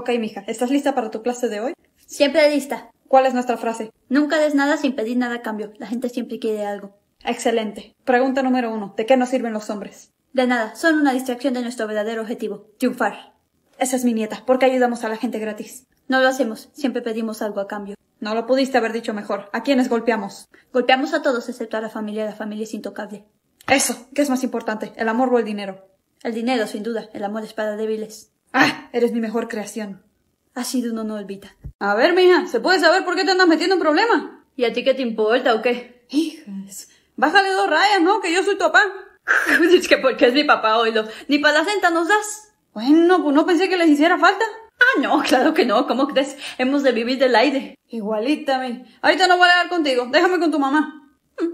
Ok, mija, ¿estás lista para tu clase de hoy? Siempre lista. ¿Cuál es nuestra frase? Nunca des nada sin pedir nada a cambio. La gente siempre quiere algo. Excelente. Pregunta número uno. ¿De qué nos sirven los hombres? De nada, son una distracción de nuestro verdadero objetivo, triunfar. Esa es mi nieta. ¿Por qué ayudamos a la gente gratis? No lo hacemos, siempre pedimos algo a cambio. No lo pudiste haber dicho mejor. ¿A quiénes golpeamos? Golpeamos a todos excepto a la familia. La familia es intocable. Eso. ¿Qué es más importante? ¿El amor o el dinero? El dinero, sin duda. El amor es para débiles. ¡Ah! Eres mi mejor creación. Ha sido uno no olvida. A ver, mija, ¿se puede saber por qué te andas metiendo en problemas? ¿Y a ti qué te importa o qué? Hijas, bájale dos rayas, ¿no? Que yo soy tu papá. es que porque es mi papá, oilo. Ni para la nos das. Bueno, pues no pensé que les hiciera falta. Ah, no, claro que no. ¿Cómo crees? Hemos de vivir del aire. Igualita, mi. Ahorita no voy a hablar contigo. Déjame con tu mamá. Mm.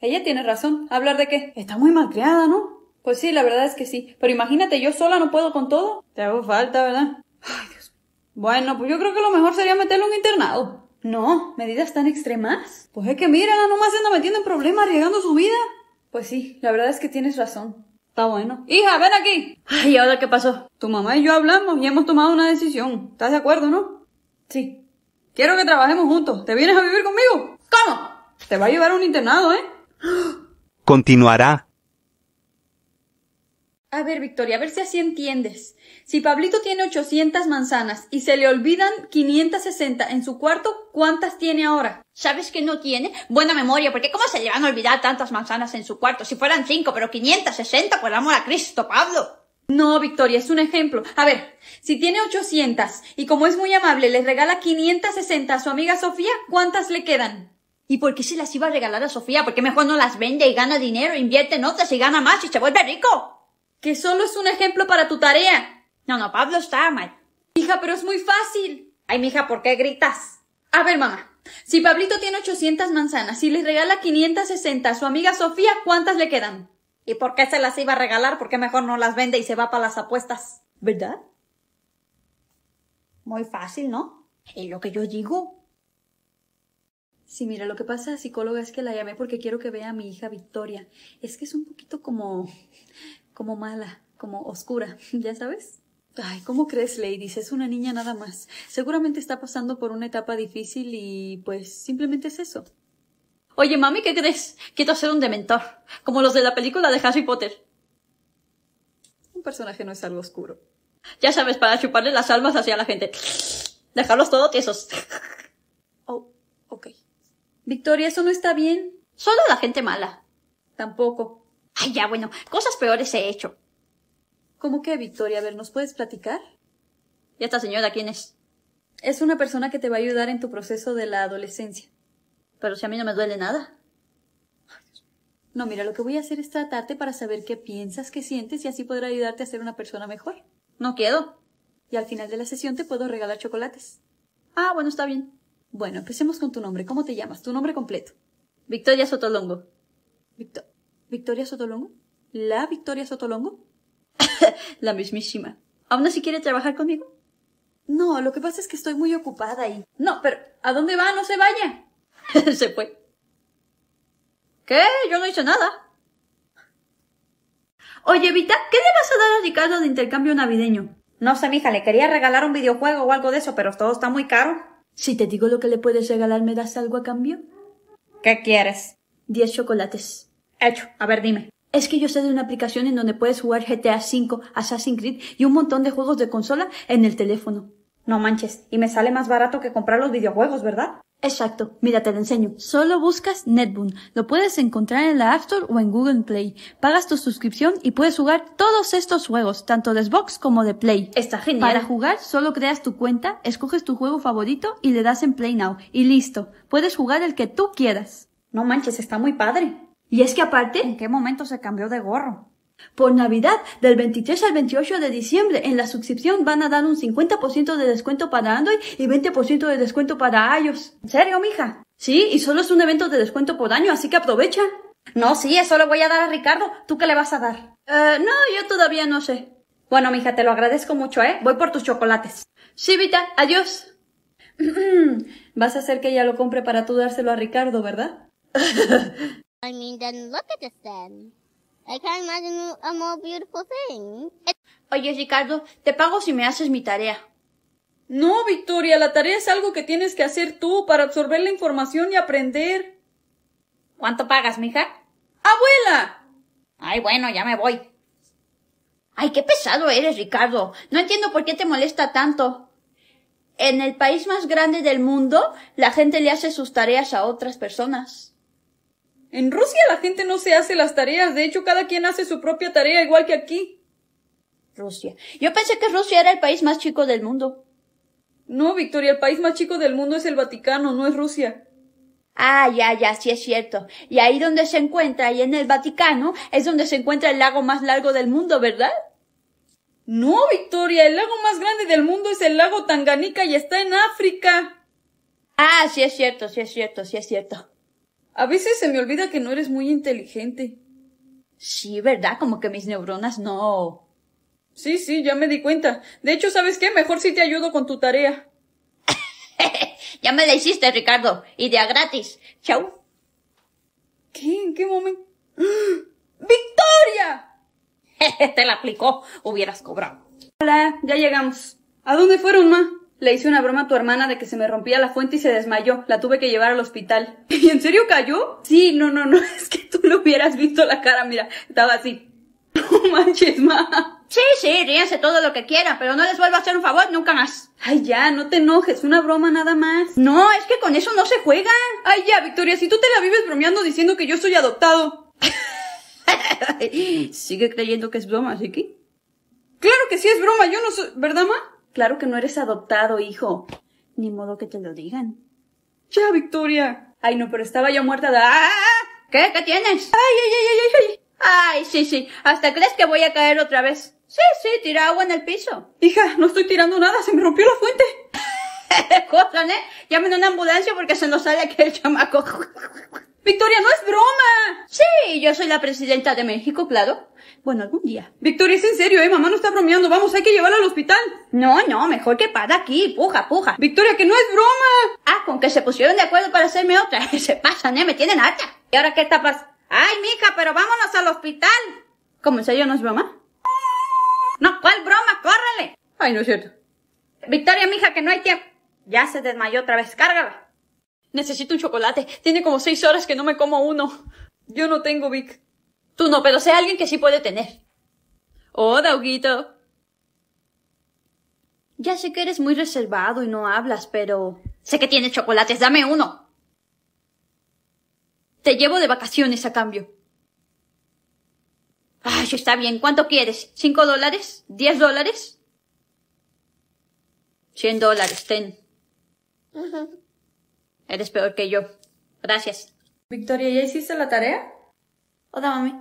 Ella tiene razón. ¿Hablar de qué? Está muy malcriada, ¿no? Pues sí, la verdad es que sí. Pero imagínate, yo sola no puedo con todo. Te hago falta, ¿verdad? Ay, Dios. Bueno, pues yo creo que lo mejor sería meterlo en un internado. No, medidas tan extremas. Pues es que mira, nomás se anda metiendo en problemas, arriesgando su vida. Pues sí, la verdad es que tienes razón. Está bueno. Hija, ven aquí. Ay, ¿y ahora qué pasó? Tu mamá y yo hablamos y hemos tomado una decisión. ¿Estás de acuerdo, no? Sí. Quiero que trabajemos juntos. ¿Te vienes a vivir conmigo? ¿Cómo? Te va a llevar a un internado, ¿eh? Continuará. A ver, Victoria, a ver si así entiendes. Si Pablito tiene 800 manzanas y se le olvidan 560 en su cuarto, ¿cuántas tiene ahora? ¿Sabes que no tiene? Buena memoria, porque ¿cómo se le van a olvidar tantas manzanas en su cuarto? Si fueran 5, pero 560, por amor a Cristo, Pablo. No, Victoria, es un ejemplo. A ver, si tiene 800 y como es muy amable le regala 560 a su amiga Sofía, ¿cuántas le quedan? ¿Y por qué se las iba a regalar a Sofía? Porque mejor no las vende y gana dinero, invierte en otras y gana más y se vuelve rico? que solo es un ejemplo para tu tarea. No, no, Pablo está mal. Hija, pero es muy fácil. Ay, hija, ¿por qué gritas? A ver, mamá. Si Pablito tiene 800 manzanas y le regala 560 a su amiga Sofía, ¿cuántas le quedan? ¿Y por qué se las iba a regalar? Porque mejor no las vende y se va para las apuestas? ¿Verdad? Muy fácil, ¿no? Es lo que yo digo. Sí, mira, lo que pasa, psicóloga, es que la llamé porque quiero que vea a mi hija Victoria. Es que es un poquito como como mala, como oscura, ya sabes. Ay, ¿cómo crees, ladies? Es una niña nada más. Seguramente está pasando por una etapa difícil y pues simplemente es eso. Oye, mami, ¿qué crees? Quiero ser un dementor, como los de la película de Harry Potter. Un personaje no es algo oscuro. Ya sabes, para chuparle las almas hacia la gente. Dejarlos todos tiesos. Oh, ok. Victoria, eso no está bien. Solo la gente mala. Tampoco. Ay, ya, bueno, cosas peores he hecho. ¿Cómo que, Victoria? A ver, ¿nos puedes platicar? ¿Y esta señora quién es? Es una persona que te va a ayudar en tu proceso de la adolescencia. Pero si a mí no me duele nada. No, mira, lo que voy a hacer es tratarte para saber qué piensas, qué sientes y así podrá ayudarte a ser una persona mejor. No quiero. Y al final de la sesión te puedo regalar chocolates. Ah, bueno, está bien. Bueno, empecemos con tu nombre. ¿Cómo te llamas? Tu nombre completo. Victoria Sotolongo. Victoria. Victoria Sotolongo, la Victoria Sotolongo, la mismísima, ¿aún así quiere trabajar conmigo? No, lo que pasa es que estoy muy ocupada y... No, pero ¿a dónde va? No se vaya. se fue. ¿Qué? Yo no hice nada. Oye, Vita, ¿qué le vas a dar a Ricardo de intercambio navideño? No sé, mija, le quería regalar un videojuego o algo de eso, pero todo está muy caro. Si te digo lo que le puedes regalar, ¿me das algo a cambio? ¿Qué quieres? Diez chocolates. Hecho. A ver, dime. Es que yo sé de una aplicación en donde puedes jugar GTA V, Assassin's Creed y un montón de juegos de consola en el teléfono. No manches, y me sale más barato que comprar los videojuegos, ¿verdad? Exacto, mira, te lo enseño. Solo buscas Netboon. Lo puedes encontrar en la App Store o en Google Play. Pagas tu suscripción y puedes jugar todos estos juegos, tanto de Xbox como de Play. Está genial. Para jugar, solo creas tu cuenta, escoges tu juego favorito y le das en Play Now. Y listo, puedes jugar el que tú quieras. No manches, está muy padre. Y es que aparte... ¿En qué momento se cambió de gorro? Por Navidad, del 23 al 28 de diciembre, en la suscripción van a dar un 50% de descuento para Android y 20% de descuento para iOS. ¿En serio, mija? Sí, y solo es un evento de descuento por año, así que aprovecha. No, sí, eso lo voy a dar a Ricardo. ¿Tú qué le vas a dar? Eh, no, yo todavía no sé. Bueno, mija, te lo agradezco mucho, ¿eh? Voy por tus chocolates. Sí, Vita, adiós. Vas a hacer que ella lo compre para tú dárselo a Ricardo, ¿verdad? I mean, then look at this then. I can't imagine a more beautiful thing. Oye, Ricardo, te pago si me haces mi tarea. No, Victoria, la tarea es algo que tienes que hacer tú para absorber la información y aprender. ¿Cuánto pagas, mija? ¡Abuela! Ay, bueno, ya me voy. Ay, qué pesado eres, Ricardo. No entiendo por qué te molesta tanto. En el país más grande del mundo, la gente le hace sus tareas a otras personas. En Rusia la gente no se hace las tareas, de hecho cada quien hace su propia tarea igual que aquí. Rusia. Yo pensé que Rusia era el país más chico del mundo. No, Victoria, el país más chico del mundo es el Vaticano, no es Rusia. Ah, ya, ya, sí es cierto. Y ahí donde se encuentra, y en el Vaticano, es donde se encuentra el lago más largo del mundo, ¿verdad? No, Victoria, el lago más grande del mundo es el lago Tanganica y está en África. Ah, sí es cierto, sí es cierto, sí es cierto. A veces se me olvida que no eres muy inteligente. Sí, ¿verdad? Como que mis neuronas no. Sí, sí, ya me di cuenta. De hecho, ¿sabes qué? Mejor si te ayudo con tu tarea. ya me la hiciste, Ricardo. Idea gratis. Chau. ¿Qué? ¿En qué momento? ¡Ah! ¡Victoria! te la aplicó. Hubieras cobrado. Hola, ya llegamos. ¿A dónde fueron, ma? Le hice una broma a tu hermana de que se me rompía la fuente y se desmayó. La tuve que llevar al hospital. ¿Y en serio cayó? Sí, no, no, no. Es que tú lo hubieras visto la cara, mira. Estaba así. No manches, ma. Sí, sí, ríense todo lo que quiera, pero no les vuelva a hacer un favor nunca más. Ay, ya, no te enojes, una broma nada más. No, es que con eso no se juega. Ay, ya, Victoria, si tú te la vives bromeando diciendo que yo soy adoptado. Sigue creyendo que es broma, Ricky. Claro que sí es broma, yo no soy, ¿verdad, ma? Claro que no eres adoptado, hijo. Ni modo que te lo digan. Ya, Victoria. Ay, no, pero estaba ya muerta de... ¡Ah! ¿Qué? ¿Qué tienes? Ay, ay, ay, ay, ay. Ay, sí, sí. ¿Hasta crees que voy a caer otra vez? Sí, sí, tira agua en el piso. Hija, no estoy tirando nada, se me rompió la fuente. Jodan, ¿eh? Llamen a una ambulancia porque se nos sale aquel chamaco. Victoria, no es broma. Sí, yo soy la presidenta de México, claro. Bueno, algún día. Victoria, es en serio, eh. Mamá no está bromeando. Vamos, hay que llevarla al hospital. No, no, mejor que para aquí. Puja, puja. Victoria, que no es broma. Ah, con que se pusieron de acuerdo para hacerme otra. se pasan, eh. Me tienen harta. ¿Y ahora qué está pasando? Ay, mija, pero vámonos al hospital. ¿Cómo en serio no es broma? No, ¿cuál broma? ¡Córrele! Ay, no es cierto. Victoria, mija, que no hay tiempo. Ya se desmayó otra vez. Cárgala. Necesito un chocolate. Tiene como seis horas que no me como uno. Yo no tengo, Vic. Tú no, pero sé alguien que sí puede tener. Oh, Dauguito. Ya sé que eres muy reservado y no hablas, pero... Sé que tienes chocolates, dame uno. Te llevo de vacaciones a cambio. Ay, está bien. ¿Cuánto quieres? ¿Cinco dólares? ¿Diez dólares? Cien dólares, ten. Eres peor que yo. Gracias. Victoria, ¿ya hiciste la tarea? Hola, mami.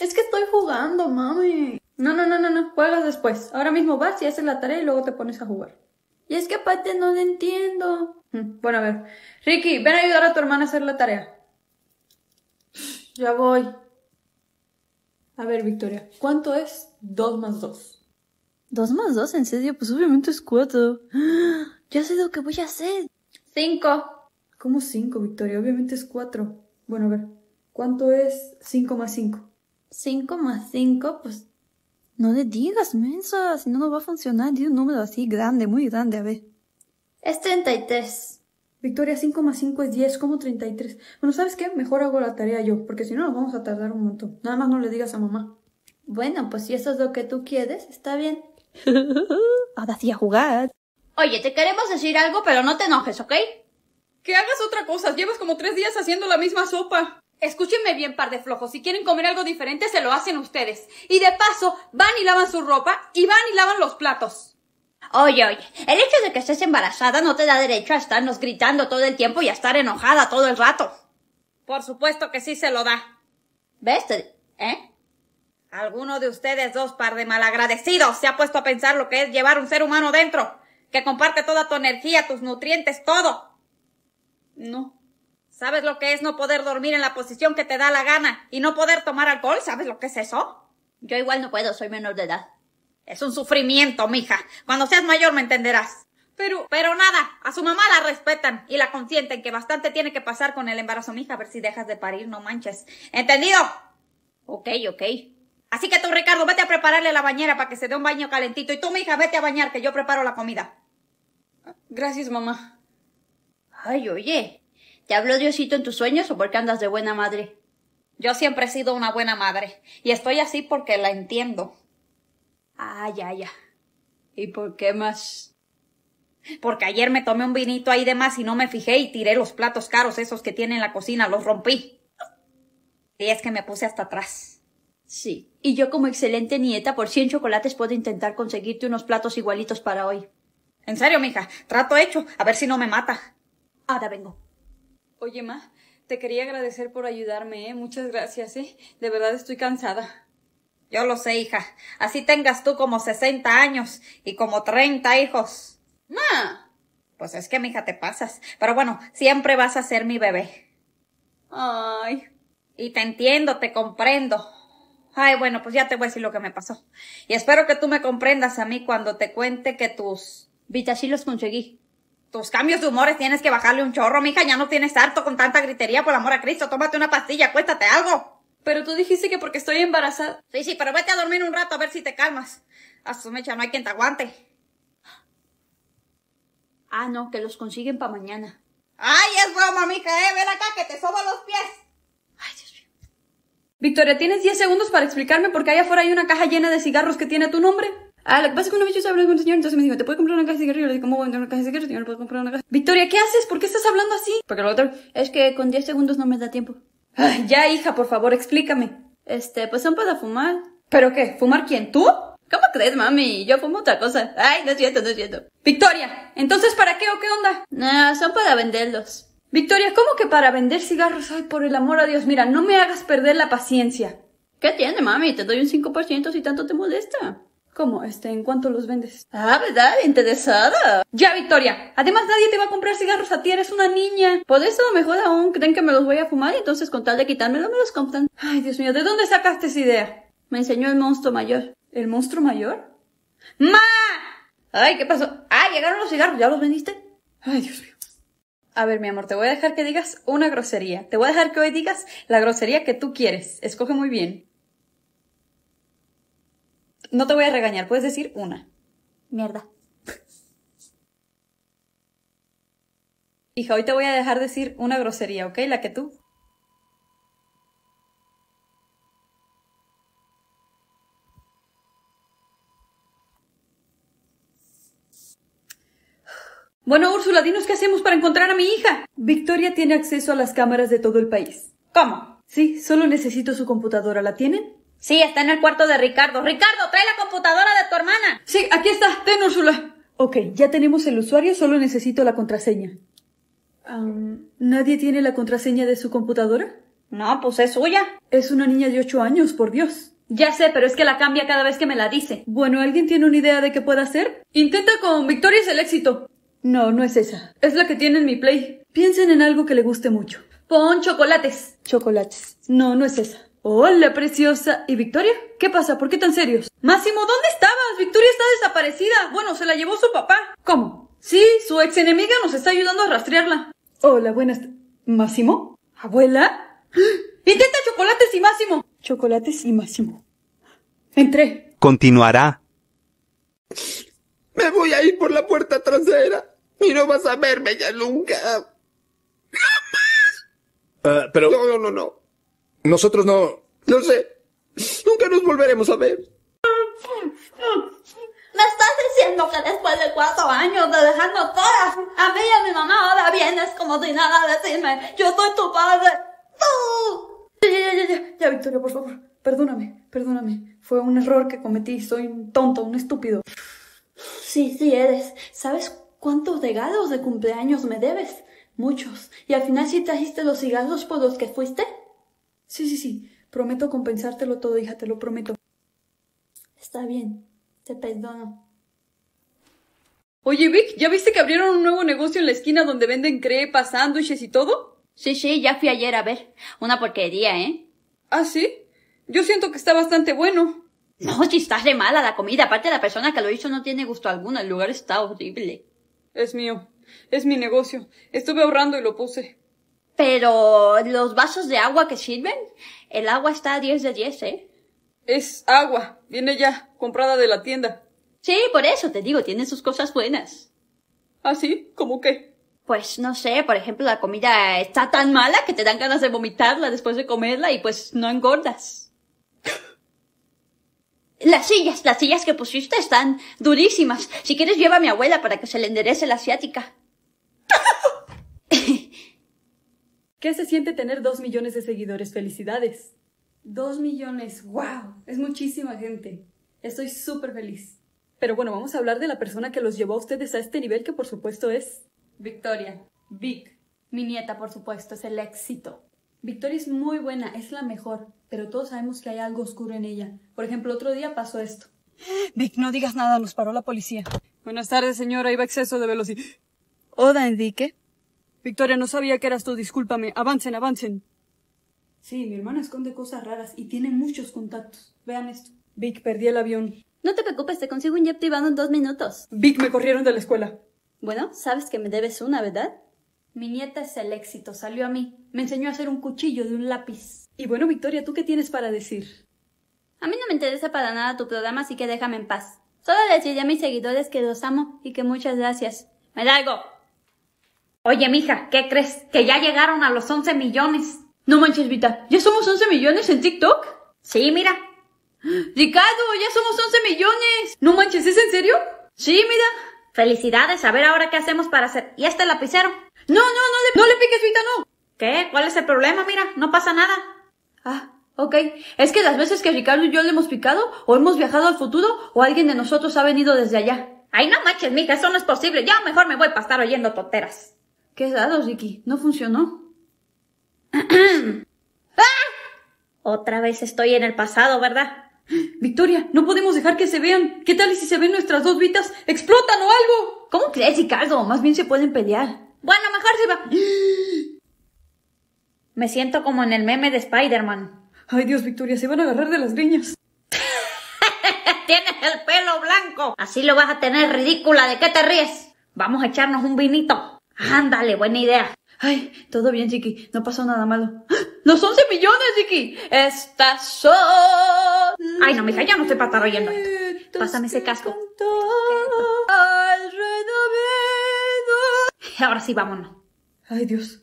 Es que estoy jugando, mami. No, no, no, no, no. Juegas después. Ahora mismo vas y haces la tarea y luego te pones a jugar. Y es que aparte no lo entiendo. Mm, bueno, a ver. Ricky, ven a ayudar a tu hermana a hacer la tarea. Ya voy. A ver, Victoria, ¿cuánto es 2 más 2? ¿Dos más dos? en serio, pues obviamente es cuatro. Ya sé lo que voy a hacer. Cinco. ¿Cómo cinco, Victoria? Obviamente es cuatro. Bueno, a ver, ¿cuánto es cinco más cinco? ¿Cinco más cinco? pues no le digas, mensa, si no, no va a funcionar. Dí un número así grande, muy grande, a ver. Es tres. Victoria, cinco más cinco es 10, como tres? Bueno, ¿sabes qué? Mejor hago la tarea yo, porque si no nos vamos a tardar un montón. Nada más no le digas a mamá. Bueno, pues si eso es lo que tú quieres, está bien. Ahora sí a jugar. Oye, te queremos decir algo, pero no te enojes, ¿ok? que hagas otra cosa. Llevas como tres días haciendo la misma sopa. Escúchenme bien, par de flojos. Si quieren comer algo diferente, se lo hacen ustedes. Y de paso, van y lavan su ropa y van y lavan los platos. Oye, oye, el hecho de que estés embarazada no te da derecho a estarnos gritando todo el tiempo y a estar enojada todo el rato. Por supuesto que sí se lo da. ¿Ves? ¿Eh? Alguno de ustedes dos par de malagradecidos se ha puesto a pensar lo que es llevar un ser humano dentro, que comparte toda tu energía, tus nutrientes, todo. No. ¿Sabes lo que es no poder dormir en la posición que te da la gana y no poder tomar alcohol? ¿Sabes lo que es eso? Yo igual no puedo, soy menor de edad. Es un sufrimiento, mija. Cuando seas mayor me entenderás. Pero, pero nada, a su mamá la respetan y la consienten que bastante tiene que pasar con el embarazo, mija, a ver si dejas de parir, no manches. ¿Entendido? Ok, ok. Así que tú, Ricardo, vete a prepararle la bañera para que se dé un baño calentito y tú, mija, vete a bañar que yo preparo la comida. Gracias, mamá. Ay, oye, ¿te habló Diosito en tus sueños o por qué andas de buena madre? Yo siempre he sido una buena madre y estoy así porque la entiendo. Ay, ah, ya, ya. ¿Y por qué más? Porque ayer me tomé un vinito ahí de más y no me fijé y tiré los platos caros esos que tiene en la cocina, los rompí. Y es que me puse hasta atrás. Sí, y yo como excelente nieta por cien chocolates puedo intentar conseguirte unos platos igualitos para hoy. En serio, mija, trato hecho, a ver si no me mata. Ahora vengo. Oye, Ma, te quería agradecer por ayudarme, ¿eh? Muchas gracias, ¿eh? De verdad estoy cansada. Yo lo sé, hija. Así tengas tú como 60 años y como 30 hijos. Ma. Pues es que, hija, te pasas. Pero bueno, siempre vas a ser mi bebé. Ay. Y te entiendo, te comprendo. Ay, bueno, pues ya te voy a decir lo que me pasó. Y espero que tú me comprendas a mí cuando te cuente que tus... Vita, sí conseguí tus cambios de humores tienes que bajarle un chorro, mija. Ya no tienes harto con tanta gritería, por amor a Cristo. Tómate una pastilla, cuéntate algo. Pero tú dijiste que porque estoy embarazada. Sí, sí, pero vete a dormir un rato a ver si te calmas. A su mecha no hay quien te aguante. Ah, no, que los consiguen para mañana. Ay, es broma, mija, eh. Ven acá que te soba los pies. Ay, Dios mío. Victoria, tienes diez segundos para explicarme por qué allá afuera hay una caja llena de cigarros que tiene tu nombre. Ah, lo que pasa es que una vez yo hablando con un señor, entonces me dijo, ¿te puedo comprar una caja de cigarrillos? Le digo, ¿cómo voy a comprar una caja de cigarrillos? Yo no puedo comprar una caja. Victoria, ¿qué haces? ¿Por qué estás hablando así? Porque lo otro, es que con 10 segundos no me da tiempo. Ay, ya, hija, por favor, explícame. Este, pues son para fumar. ¿Pero qué? ¿Fumar quién? ¿Tú? ¿Cómo crees, mami? Yo fumo otra cosa. Ay, no es cierto, no es cierto. Victoria, ¿entonces para qué o qué onda? Nah, son para venderlos. Victoria, ¿cómo que para vender cigarros? Ay, por el amor a Dios, mira, no me hagas perder la paciencia. ¿Qué tiene, mami? Te doy un 5% si tanto te molesta. ¿Cómo? Este, ¿en cuánto los vendes? Ah, ¿verdad? Interesada. Ya, Victoria. Además, nadie te va a comprar cigarros a ti, eres una niña. Por eso, mejor aún, creen que me los voy a fumar y entonces con tal de quitármelo me los compran. Ay, Dios mío, ¿de dónde sacaste esa idea? Me enseñó el monstruo mayor. ¿El monstruo mayor? ¡Ma! Ay, ¿qué pasó? Ah, llegaron los cigarros, ¿ya los vendiste? Ay, Dios mío. A ver, mi amor, te voy a dejar que digas una grosería. Te voy a dejar que hoy digas la grosería que tú quieres. Escoge muy bien. No te voy a regañar, puedes decir una. Mierda. Hija, hoy te voy a dejar decir una grosería, ¿ok? La que tú. Bueno, Úrsula, dinos qué hacemos para encontrar a mi hija. Victoria tiene acceso a las cámaras de todo el país. ¿Cómo? Sí, solo necesito su computadora. ¿La tienen? Sí, está en el cuarto de Ricardo. Ricardo, trae la computadora de tu hermana. Sí, aquí está. Ten, Úrsula. Ok, ya tenemos el usuario, solo necesito la contraseña. ¿Nadie tiene la contraseña de su computadora? No, pues es suya. Es una niña de ocho años, por Dios. Ya sé, pero es que la cambia cada vez que me la dice. Bueno, ¿alguien tiene una idea de qué pueda hacer? Intenta con Victoria es el éxito. No, no es esa. Es la que tiene en mi play. Piensen en algo que le guste mucho. Pon chocolates. Chocolates. No, no es esa. Hola, preciosa. ¿Y Victoria? ¿Qué pasa? ¿Por qué tan serios? Máximo, ¿dónde estabas? Victoria está desaparecida. Bueno, se la llevó su papá. ¿Cómo? Sí, su ex enemiga nos está ayudando a rastrearla. Hola, buenas. ¿Máximo? ¿Abuela? ¡Ah! Intenta chocolates y Máximo. Chocolates y Máximo. Entré. Continuará. Me voy a ir por la puerta trasera y no vas a verme ya nunca. más! Ah, pero... no, no, no. Nosotros no... No sé. Nunca nos volveremos a ver. ¿Me estás diciendo que después de cuatro años de dejarnos todas, a mí y a mi mamá ahora vienes como si nada a decirme, yo soy tu padre, tú? Ya, ya, ya, ya, ya, Victoria, por favor, perdóname, perdóname. Fue un error que cometí, soy un tonto, un estúpido. Sí, sí eres. ¿Sabes cuántos regalos de cumpleaños me debes? Muchos. ¿Y al final sí trajiste los cigarros por los que fuiste? Sí, sí, sí. Prometo compensártelo todo, hija, te lo prometo. Está bien, te perdono. Oye, Vic, ¿ya viste que abrieron un nuevo negocio en la esquina donde venden crepas, sándwiches y todo? Sí, sí, ya fui ayer a ver. Una porquería, ¿eh? ¿Ah, sí? Yo siento que está bastante bueno. No, si está de mala la comida. Aparte, la persona que lo hizo no tiene gusto alguno. El lugar está horrible. Es mío. Es mi negocio. Estuve ahorrando y lo puse pero los vasos de agua que sirven, el agua está a 10 de 10, ¿eh? Es agua, viene ya, comprada de la tienda. Sí, por eso te digo, tiene sus cosas buenas. ¿Ah, sí? ¿Cómo qué? Pues no sé, por ejemplo, la comida está tan mala que te dan ganas de vomitarla después de comerla y pues no engordas. Las sillas, las sillas que pusiste están durísimas. Si quieres lleva a mi abuela para que se le enderece la asiática. ¿Qué se siente tener dos millones de seguidores? Felicidades. Dos millones, wow, es muchísima gente. Estoy súper feliz. Pero bueno, vamos a hablar de la persona que los llevó a ustedes a este nivel, que por supuesto es... Victoria. Vic. Mi nieta, por supuesto, es el éxito. Victoria es muy buena, es la mejor, pero todos sabemos que hay algo oscuro en ella. Por ejemplo, otro día pasó esto. Vic, no digas nada, nos paró la policía. Buenas tardes, señora, iba exceso de velocidad. Oda, Enrique. Victoria, no sabía que eras tú, discúlpame. Avancen, avancen. Sí, mi hermana esconde cosas raras y tiene muchos contactos. Vean esto. Vic, perdí el avión. No te preocupes, te consigo un jet privado en dos minutos. Vic, me corrieron de la escuela. Bueno, sabes que me debes una, ¿verdad? Mi nieta es el éxito, salió a mí. Me enseñó a hacer un cuchillo de un lápiz. Y bueno, Victoria, ¿tú qué tienes para decir? A mí no me interesa para nada tu programa, así que déjame en paz. Solo les a mis seguidores que los amo y que muchas gracias. ¡Me largo! Oye, mija, ¿qué crees? Que ya llegaron a los 11 millones. No manches, Vita, ¿ya somos 11 millones en TikTok? Sí, mira. Ricardo, ya somos 11 millones. No manches, ¿es en serio? Sí, mira. Felicidades, a ver ahora qué hacemos para hacer. ¿Y este lapicero? No, no, no le, no le piques, Vita, no. ¿Qué? ¿Cuál es el problema? Mira, no pasa nada. Ah, ok. Es que las veces que Ricardo y yo le hemos picado, o hemos viajado al futuro, o alguien de nosotros ha venido desde allá. Ay, no manches, mija, eso no es posible. Ya mejor me voy para estar oyendo toteras. ¿Qué has dado, Ricky? No funcionó. ¡Ah! Otra vez estoy en el pasado, ¿verdad? Victoria, no podemos dejar que se vean. ¿Qué tal si se ven nuestras dos vitas? ¡Explotan o algo! ¿Cómo crees, Ricardo? Más bien se pueden pelear. Bueno, mejor se va. Me siento como en el meme de Spider-Man. Ay, Dios, Victoria, se van a agarrar de las griñas. Tienes el pelo blanco. Así lo vas a tener ridícula. ¿De qué te ríes? Vamos a echarnos un vinito. Ándale, buena idea. Ay, todo bien, Chiqui. No pasó nada malo. ¡Ah! ¡Los 11 millones, Chiqui! ¡Estás son... Ay, no, mija, ya no estoy oyendo esto. Pásame ese casco. Ahora sí, vámonos. Ay, Dios.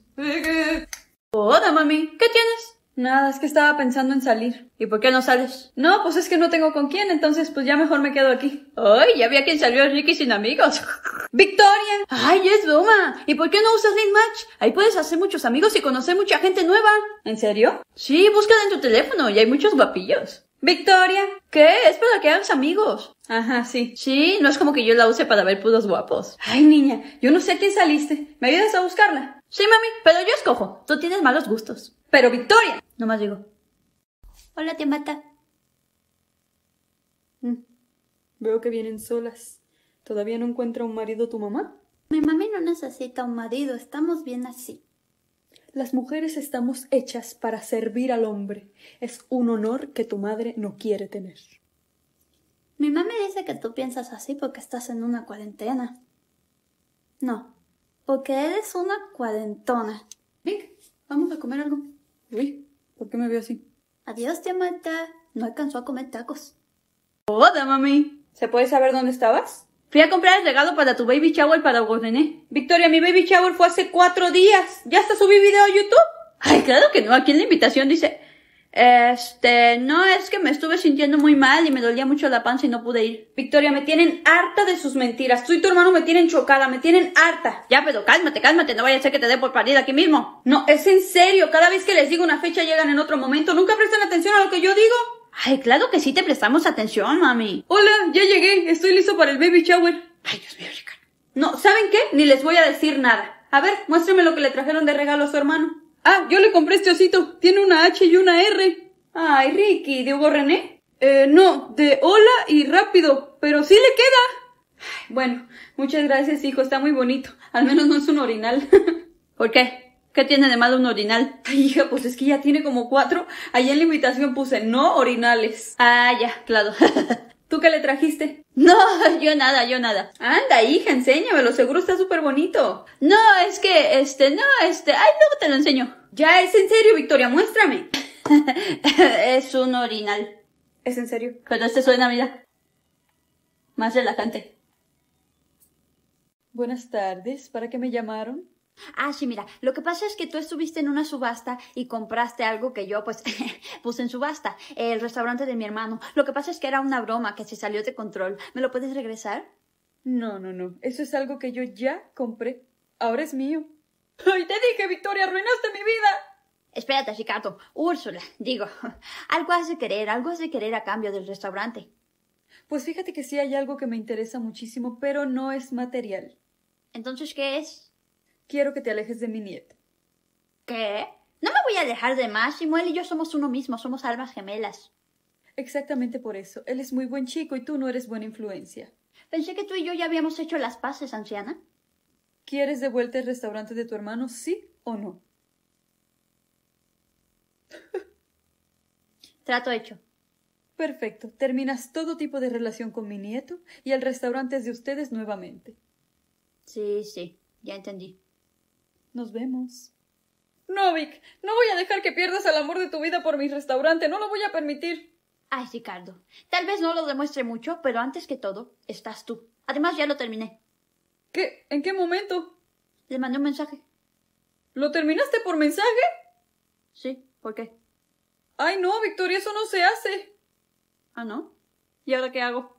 Hola, mami. ¿Qué tienes? Nada, es que estaba pensando en salir. ¿Y por qué no sales? No, pues es que no tengo con quién, entonces pues ya mejor me quedo aquí. ¡Ay, ya había quien salió Ricky sin amigos! ¡Victoria! ¡Ay, es broma! ¿Y por qué no usas Link Match? Ahí puedes hacer muchos amigos y conocer mucha gente nueva. ¿En serio? Sí, búscala en tu teléfono y hay muchos guapillos. Victoria. ¿Qué? Es para que hagas amigos. Ajá, sí. Sí, no es como que yo la use para ver puros guapos. Ay, niña, yo no sé a quién saliste. ¿Me ayudas a buscarla? Sí, mami, pero yo escojo. Tú tienes malos gustos. Pero Victoria, Nomás digo. Hola, tía Mata. Mm. Veo que vienen solas. ¿Todavía no encuentra un marido tu mamá? Mi mami no necesita un marido, estamos bien así. Las mujeres estamos hechas para servir al hombre. Es un honor que tu madre no quiere tener. Mi mami dice que tú piensas así porque estás en una cuarentena. No, porque eres una cuarentona. Vic, vamos a comer algo. Uy. ¿Por qué me vio así? Adiós, mata. No alcanzó a comer tacos. ¡Hola, mami! ¿Se puede saber dónde estabas? Fui a comprar el regalo para tu baby shower para Gordené. Victoria, mi baby shower fue hace cuatro días. ¿Ya hasta subí video a YouTube? Ay, claro que no. Aquí en la invitación dice este, no es que me estuve sintiendo muy mal y me dolía mucho la panza y no pude ir. Victoria, me tienen harta de sus mentiras. Tú y tu hermano me tienen chocada, me tienen harta. Ya, pero cálmate, cálmate, no vaya a ser que te dé por parida aquí mismo. No, es en serio. Cada vez que les digo una fecha llegan en otro momento. ¿Nunca prestan atención a lo que yo digo? Ay, claro que sí te prestamos atención, mami. Hola, ya llegué. Estoy listo para el baby shower. Ay, Dios mío, Ricardo. No, ¿saben qué? Ni les voy a decir nada. A ver, muéstrame lo que le trajeron de regalo a su hermano. Ah, yo le compré este osito. Tiene una H y una R. Ay, Ricky, ¿de Hugo René? Eh, no, de hola y rápido, pero sí le queda. bueno, muchas gracias, hijo, está muy bonito. Al menos no es un orinal. ¿Por qué? ¿Qué tiene de malo un orinal? Ay, hija, pues es que ya tiene como cuatro. Allá en la invitación puse no orinales. Ah, ya, claro. ¿Tú qué le trajiste? No, yo nada, yo nada. Anda, hija, enséñamelo, seguro está súper bonito. No, es que, este, no, este, ay, luego te lo enseño. Ya, es en serio, Victoria, muéstrame. es un orinal. Es en serio. Pero este suena, mira. Más relajante. Buenas tardes, ¿para qué me llamaron? Ah, sí, mira, lo que pasa es que tú estuviste en una subasta y compraste algo que yo pues puse en subasta, el restaurante de mi hermano. Lo que pasa es que era una broma que se salió de control. ¿Me lo puedes regresar? No, no, no. Eso es algo que yo ya compré. Ahora es mío. ¡Ay, te dije, Victoria, arruinaste mi vida! Espérate, Ricardo. Úrsula, digo, algo has de querer, algo has de querer a cambio del restaurante. Pues fíjate que sí hay algo que me interesa muchísimo, pero no es material. Entonces, ¿qué es? Quiero que te alejes de mi nieto. ¿Qué? No me voy a alejar de más. Simuel y yo somos uno mismo, somos almas gemelas. Exactamente por eso. Él es muy buen chico y tú no eres buena influencia. Pensé que tú y yo ya habíamos hecho las paces, anciana. ¿Quieres de vuelta el restaurante de tu hermano, sí o no? Trato hecho. Perfecto. Terminas todo tipo de relación con mi nieto y el restaurante es de ustedes nuevamente. Sí, sí, ya entendí. Nos vemos. No, Vic, no voy a dejar que pierdas el amor de tu vida por mi restaurante, no lo voy a permitir. Ay, Ricardo, tal vez no lo demuestre mucho, pero antes que todo, estás tú. Además, ya lo terminé. ¿Qué? ¿En qué momento? Le mandé un mensaje. ¿Lo terminaste por mensaje? Sí, ¿por qué? Ay, no, Victoria, eso no se hace. Ah, ¿no? ¿Y ahora qué hago?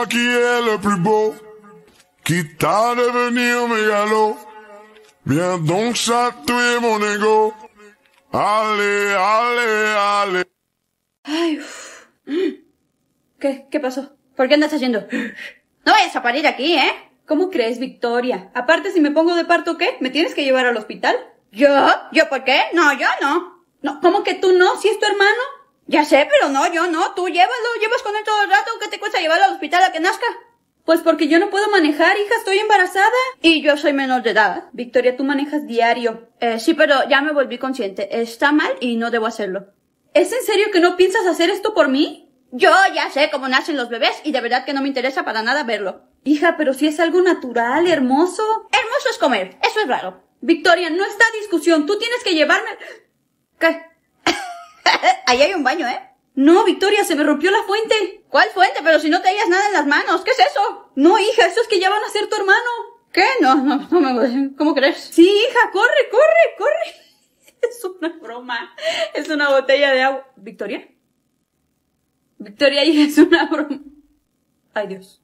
aquí el Ay, mm. ¿Qué, ¿Qué pasó? ¿Por qué andas haciendo No vayas a parir aquí, ¿eh? ¿Cómo crees, Victoria? Aparte, si me pongo de parto, ¿qué? ¿Me tienes que llevar al hospital? ¿Yo? ¿Yo por qué? No, yo no. No, ¿cómo que tú no? Si es tu hermano. Ya sé, pero no, yo no, tú llévalo, llevas con él todo el rato, ¿qué te cuesta llevarlo al hospital a que nazca? Pues porque yo no puedo manejar, hija, estoy embarazada. Y yo soy menor de edad. Victoria, tú manejas diario. Eh, sí, pero ya me volví consciente. Está mal y no debo hacerlo. ¿Es en serio que no piensas hacer esto por mí? Yo ya sé cómo nacen los bebés y de verdad que no me interesa para nada verlo. Hija, pero si es algo natural, hermoso. Hermoso es comer, eso es raro. Victoria, no está discusión, tú tienes que llevarme... ¿Qué? ahí hay un baño, ¿eh? No, Victoria, se me rompió la fuente. ¿Cuál fuente? Pero si no te hayas nada en las manos, ¿qué es eso? No, hija, eso es que ya van a ser tu hermano. ¿Qué? No, no, no me... ¿Cómo crees? Sí, hija, corre, corre, corre. Es una broma. Es una botella de agua. ¿Victoria? Victoria, hija, es una broma. Ay, Dios.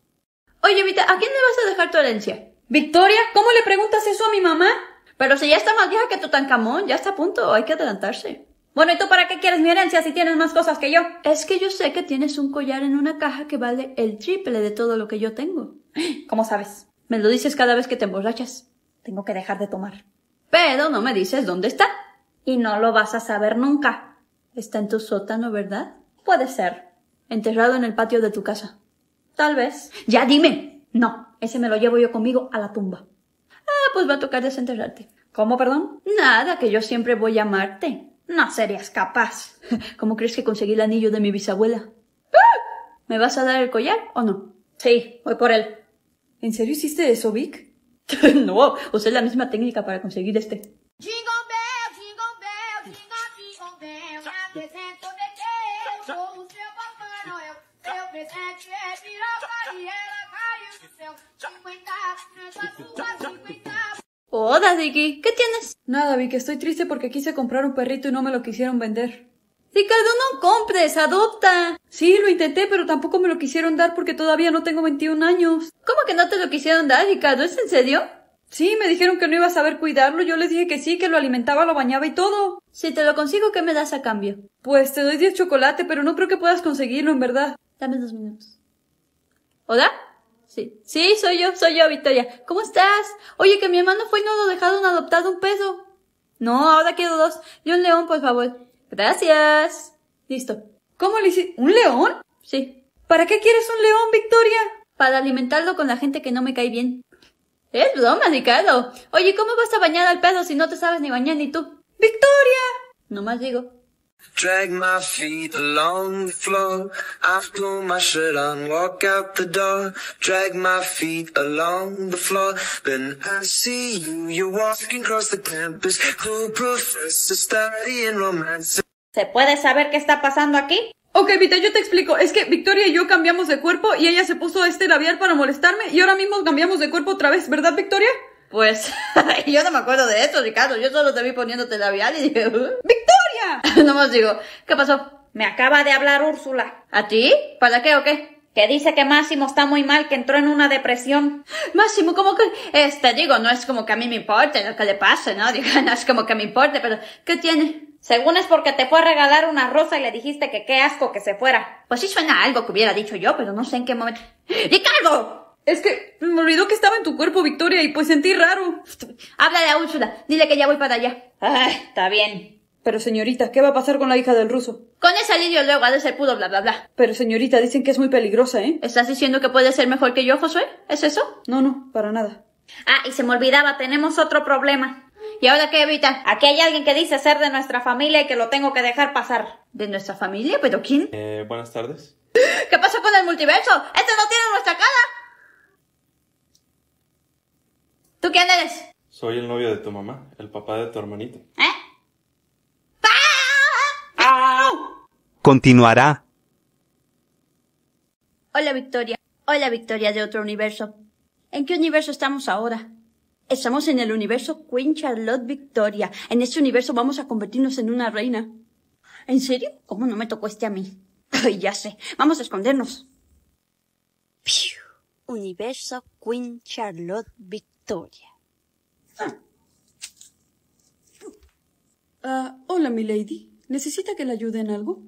Oye, Vita, ¿a quién le vas a dejar tu herencia? Victoria, ¿cómo le preguntas eso a mi mamá? Pero si ya está más vieja que tu tancamón. ya está a punto, hay que adelantarse. Bueno, ¿y tú para qué quieres mi herencia si tienes más cosas que yo? Es que yo sé que tienes un collar en una caja que vale el triple de todo lo que yo tengo. ¿Cómo sabes? Me lo dices cada vez que te emborrachas. Tengo que dejar de tomar. Pero no me dices dónde está. Y no lo vas a saber nunca. Está en tu sótano, ¿verdad? Puede ser. Enterrado en el patio de tu casa. Tal vez. Ya dime. No, ese me lo llevo yo conmigo a la tumba. Ah, pues va a tocar desenterrarte. ¿Cómo, perdón? Nada, que yo siempre voy a amarte. No serías capaz. ¿Cómo crees que conseguí el anillo de mi bisabuela? ¡Ah! ¿Me vas a dar el collar o no? Sí, voy por él. ¿En serio hiciste eso, Vic? no, usé la misma técnica para conseguir este. Hola, Dicky, ¿qué tienes? Nada, Vicky, estoy triste porque quise comprar un perrito y no me lo quisieron vender. Ricardo, no compres, adopta. Sí, lo intenté, pero tampoco me lo quisieron dar porque todavía no tengo 21 años. ¿Cómo que no te lo quisieron dar, Ricardo? ¿Es en serio? Sí, me dijeron que no iba a saber cuidarlo. Yo les dije que sí, que lo alimentaba, lo bañaba y todo. Si te lo consigo, ¿qué me das a cambio? Pues te doy 10 chocolate, pero no creo que puedas conseguirlo, en verdad. Dame dos minutos. ¿Hola? Sí, sí, soy yo, soy yo, Victoria. ¿Cómo estás? Oye, que mi hermano fue y no lo dejaron adoptado un peso. No, ahora quiero dos. Y un león, por favor. Gracias. Listo. ¿Cómo le hiciste? ¿Un león? Sí. ¿Para qué quieres un león, Victoria? Para alimentarlo con la gente que no me cae bien. Es broma, Ricardo. Oye, ¿cómo vas a bañar al peso si no te sabes ni bañar ni tú? ¡Victoria! más digo. Drag ¿Se puede saber qué está pasando aquí? Ok, Vita, yo te explico. Es que Victoria y yo cambiamos de cuerpo y ella se puso este labial para molestarme y ahora mismo cambiamos de cuerpo otra vez, ¿verdad, Victoria? Pues, yo no me acuerdo de eso, Ricardo. Yo solo te vi poniéndote labial y dije, uh". ¿Victoria? No más digo, ¿qué pasó? Me acaba de hablar Úrsula. ¿A ti? ¿Para qué o qué? Que dice que Máximo está muy mal, que entró en una depresión. Máximo, ¿cómo que? Este, digo, no es como que a mí me importe lo que le pase, ¿no? Digo, no es como que me importe, pero ¿qué tiene? Según es porque te fue a regalar una rosa y le dijiste que qué asco que se fuera. Pues sí suena algo que hubiera dicho yo, pero no sé en qué momento. ¡Ricardo! Es que me olvidó que estaba en tu cuerpo, Victoria, y pues sentí raro. Háblale a Úrsula, dile que ya voy para allá. Ay, está bien. Pero señorita, ¿qué va a pasar con la hija del ruso? Con esa Lidio luego ha de ser pudo, bla, bla, bla. Pero señorita, dicen que es muy peligrosa, ¿eh? ¿Estás diciendo que puede ser mejor que yo, Josué? ¿Es eso? No, no, para nada. Ah, y se me olvidaba, tenemos otro problema. ¿Y ahora qué, Evita? Aquí hay alguien que dice ser de nuestra familia y que lo tengo que dejar pasar. ¿De nuestra familia? ¿Pero quién? Eh, buenas tardes. ¿Qué pasó con el multiverso? ¡Esto no tiene nuestra cara! ¿Tú quién eres? Soy el novio de tu mamá, el papá de tu hermanito. ¿Eh? continuará. Hola Victoria, hola Victoria de otro universo. ¿En qué universo estamos ahora? Estamos en el universo Queen Charlotte Victoria. En este universo vamos a convertirnos en una reina. ¿En serio? ¿Cómo no me tocó este a mí? Ay, ya sé. Vamos a escondernos. Universo Queen Charlotte Victoria. Ah, hola, mi lady. ¿Necesita que le ayude en algo?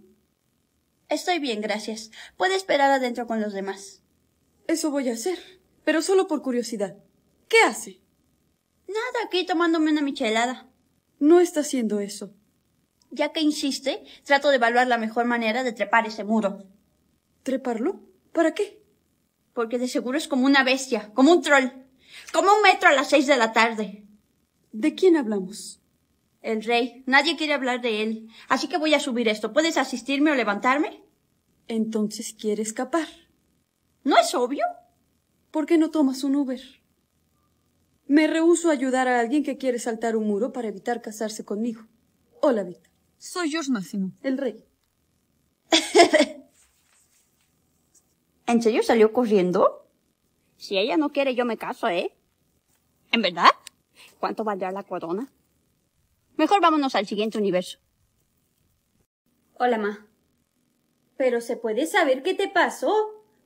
Estoy bien, gracias. Puede esperar adentro con los demás. Eso voy a hacer, pero solo por curiosidad. ¿Qué hace? Nada, aquí tomándome una michelada. No está haciendo eso. Ya que insiste, trato de evaluar la mejor manera de trepar ese muro. ¿Treparlo? ¿Para qué? Porque de seguro es como una bestia, como un troll, como un metro a las seis de la tarde. ¿De quién hablamos? El rey. Nadie quiere hablar de él. Así que voy a subir esto. ¿Puedes asistirme o levantarme? Entonces quiere escapar. ¿No es obvio? ¿Por qué no tomas un Uber? Me rehúso a ayudar a alguien que quiere saltar un muro para evitar casarse conmigo. Hola, Vita. Soy yo, Máximo. El rey. ¿En serio salió corriendo? Si ella no quiere, yo me caso, ¿eh? ¿En verdad? ¿Cuánto valdrá la corona? Mejor vámonos al siguiente universo. Hola, ma. Pero se puede saber qué te pasó,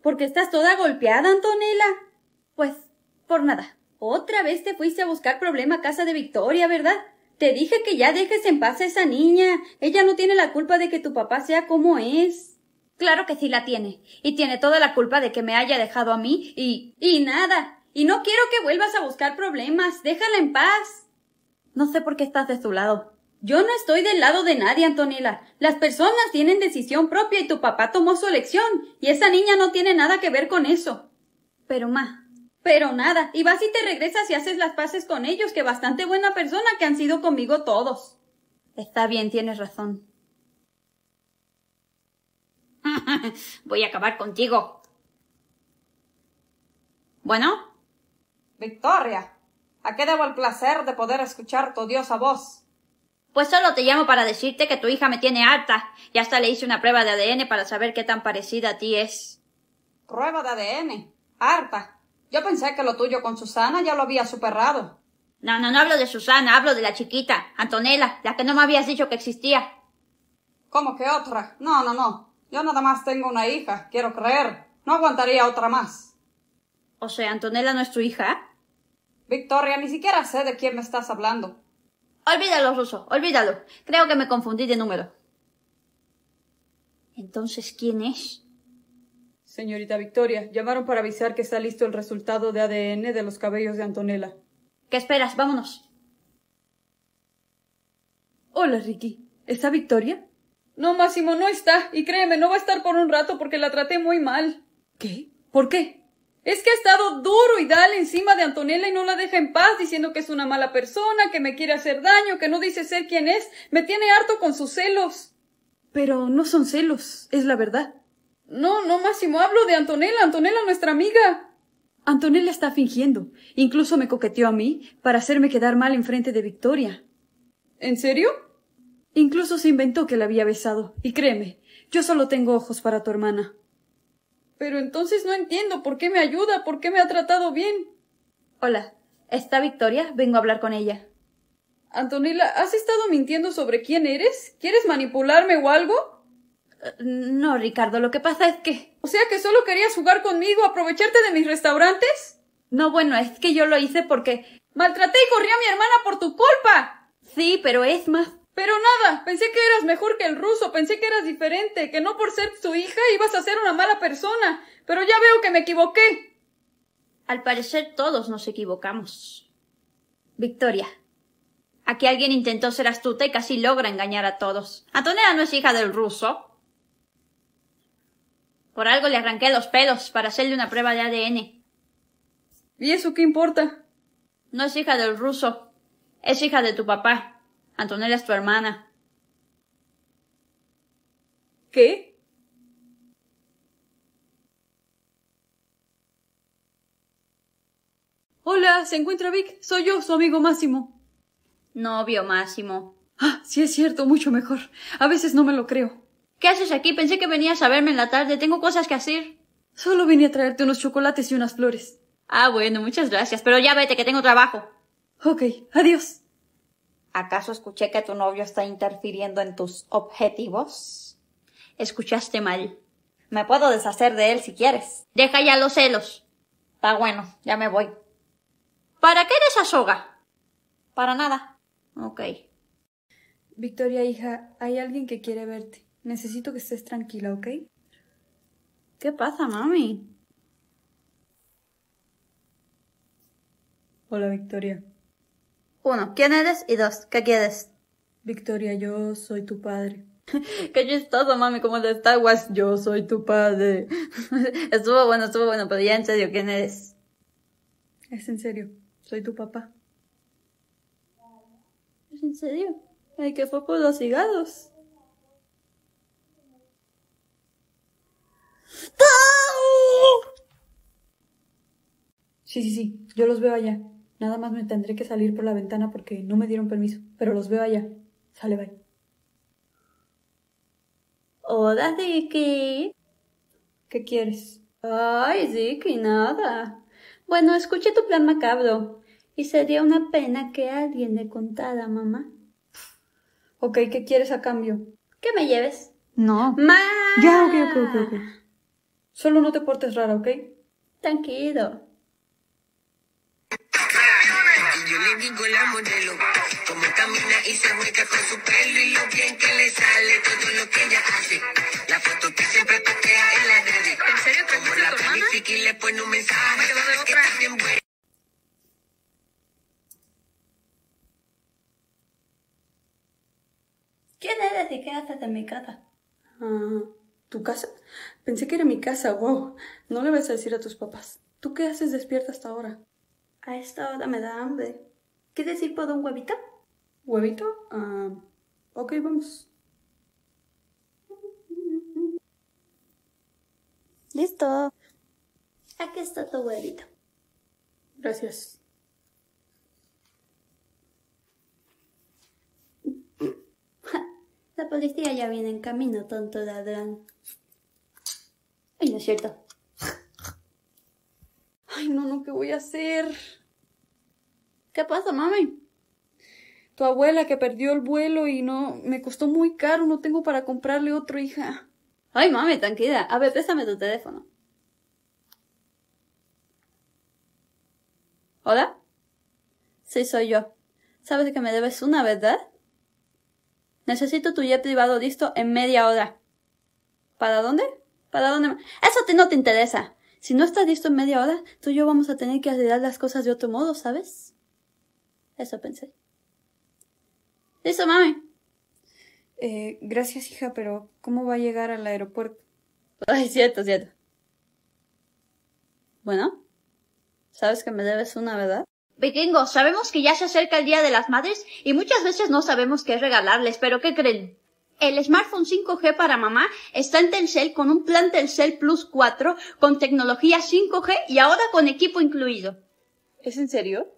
porque estás toda golpeada, Antonella. Pues, por nada. Otra vez te fuiste a buscar problema a casa de Victoria, ¿verdad? Te dije que ya dejes en paz a esa niña. Ella no tiene la culpa de que tu papá sea como es. Claro que sí la tiene. Y tiene toda la culpa de que me haya dejado a mí y... y nada. Y no quiero que vuelvas a buscar problemas. Déjala en paz. No sé por qué estás de su lado. Yo no estoy del lado de nadie, Antonila. Las personas tienen decisión propia y tu papá tomó su elección, y esa niña no tiene nada que ver con eso. Pero, ma. Pero nada, y vas y te regresas y haces las paces con ellos, que bastante buena persona que han sido conmigo todos. Está bien, tienes razón. Voy a acabar contigo. Bueno. Victoria. ¿A qué debo el placer de poder escuchar tu odiosa voz? Pues solo te llamo para decirte que tu hija me tiene harta. Y hasta le hice una prueba de ADN para saber qué tan parecida a ti es. ¿Prueba de ADN? Harta. Yo pensé que lo tuyo con Susana ya lo había superado. No, no, no hablo de Susana, hablo de la chiquita, Antonella, la que no me habías dicho que existía. ¿Cómo que otra? No, no, no. Yo nada más tengo una hija, quiero creer. No aguantaría otra más. O sea, Antonella no es tu hija. Victoria, ni siquiera sé de quién me estás hablando. Olvídalo, Ruso, olvídalo. Creo que me confundí de número. Entonces, ¿quién es? Señorita Victoria, llamaron para avisar que está listo el resultado de ADN de los cabellos de Antonella. ¿Qué esperas? Vámonos. Hola, Ricky. ¿Está Victoria? No, Máximo, no está. Y créeme, no va a estar por un rato porque la traté muy mal. ¿Qué? ¿Por qué? Es que ha estado duro y dale encima de Antonella y no la deja en paz diciendo que es una mala persona, que me quiere hacer daño, que no dice ser quien es. Me tiene harto con sus celos. Pero no son celos, es la verdad. No, no, Máximo, hablo de Antonella, Antonella nuestra amiga. Antonella está fingiendo. Incluso me coqueteó a mí para hacerme quedar mal enfrente de Victoria. ¿En serio? Incluso se inventó que la había besado. Y créeme, yo solo tengo ojos para tu hermana. Pero entonces no entiendo por qué me ayuda, por qué me ha tratado bien. Hola, ¿está Victoria? Vengo a hablar con ella. Antonella, ¿has estado mintiendo sobre quién eres? ¿Quieres manipularme o algo? Eh, no, Ricardo, lo que pasa es que. O sea que solo querías jugar conmigo, aprovecharte de mis restaurantes? No, bueno, es que yo lo hice porque. Maltraté y corrí a mi hermana por tu culpa. Sí, pero es más pero nada, pensé que eras mejor que el ruso, pensé que eras diferente, que no por ser su hija ibas a ser una mala persona, pero ya veo que me equivoqué. Al parecer todos nos equivocamos. Victoria. Aquí alguien intentó ser astuta y casi logra engañar a todos. Antonella no es hija del ruso. Por algo le arranqué los pelos para hacerle una prueba de ADN. ¿Y eso qué importa? No es hija del ruso. Es hija de tu papá. Antonella es tu hermana. ¿Qué? Hola, ¿se encuentra Vic? Soy yo, su amigo Máximo. Novio Máximo. Ah, sí es cierto, mucho mejor. A veces no me lo creo. ¿Qué haces aquí? Pensé que venías a verme en la tarde. Tengo cosas que hacer. Solo vine a traerte unos chocolates y unas flores. Ah, bueno, muchas gracias. Pero ya vete, que tengo trabajo. Ok, adiós. ¿Acaso escuché que tu novio está interfiriendo en tus objetivos? Escuchaste mal. Me puedo deshacer de él si quieres. Deja ya los celos. Está bueno, ya me voy. ¿Para qué eres Para nada. Ok. Victoria, hija, hay alguien que quiere verte. Necesito que estés tranquila, ¿ok? ¿Qué pasa, mami? Hola, Victoria. Uno, ¿quién eres? Y dos, ¿qué quieres? Victoria, yo soy tu padre. Qué chistoso, mami, como le está yo soy tu padre. estuvo bueno, estuvo bueno, pero ya en serio, ¿quién eres? Es en serio, soy tu papá. ¿Es en serio? Ay, que fue por los Sí, sí, sí, yo los veo allá. Nada más me tendré que salir por la ventana porque no me dieron permiso, pero los veo allá. Sale, bye. Hola, Ziki. ¿Qué quieres? Ay, Ziki, nada. Bueno, escuché tu plan macabro. Y sería una pena que alguien le contara, mamá. Ok, ¿qué quieres a cambio? Que me lleves. No. ¡Más! Ya, Solo no te portes rara, ¿ok? Tranquilo. aquí la modelo, Como camina y se mueve con su pelo y lo bien que le sale todo lo que ella hace. La foto que siempre toquea en la redes. ¿En serio? Como la planifica y le pone un mensaje. que ¿Quién eres y qué haces en mi casa? Ah, ¿Tu casa? Pensé que era mi casa, wow. No le vas a decir a tus papás. ¿Tú qué haces despierta hasta ahora? A esta hora me da hambre. ¿Qué decir puedo un huevito? ¿Huevito? Ah... ok, vamos. Listo. Aquí está tu huevito. Gracias. La policía ya viene en camino, tonto ladrón. Ay, no es cierto. Ay, no, no, ¿qué voy a hacer? ¿Qué pasa, mami? Tu abuela que perdió el vuelo y no me costó muy caro, no tengo para comprarle otro, hija. Ay, mami, tranquila. A ver, préstame tu teléfono. ¿Hola? Sí, soy yo. Sabes que me debes una, ¿verdad? Necesito tu jet privado listo en media hora. ¿Para dónde? ¿Para dónde? Eso te, no te interesa. Si no estás listo en media hora, tú y yo vamos a tener que arreglar las cosas de otro modo, ¿sabes? Eso pensé. ¡Eso, mami. Eh, gracias, hija, pero ¿cómo va a llegar al aeropuerto? Ay, cierto, cierto. Bueno, ¿sabes que me debes una, verdad? Vikingo, sabemos que ya se acerca el Día de las Madres y muchas veces no sabemos qué regalarles, pero ¿qué creen? El smartphone 5G para mamá está en Telcel con un plan Telcel Plus 4 con tecnología 5G y ahora con equipo incluido. ¿Es en serio?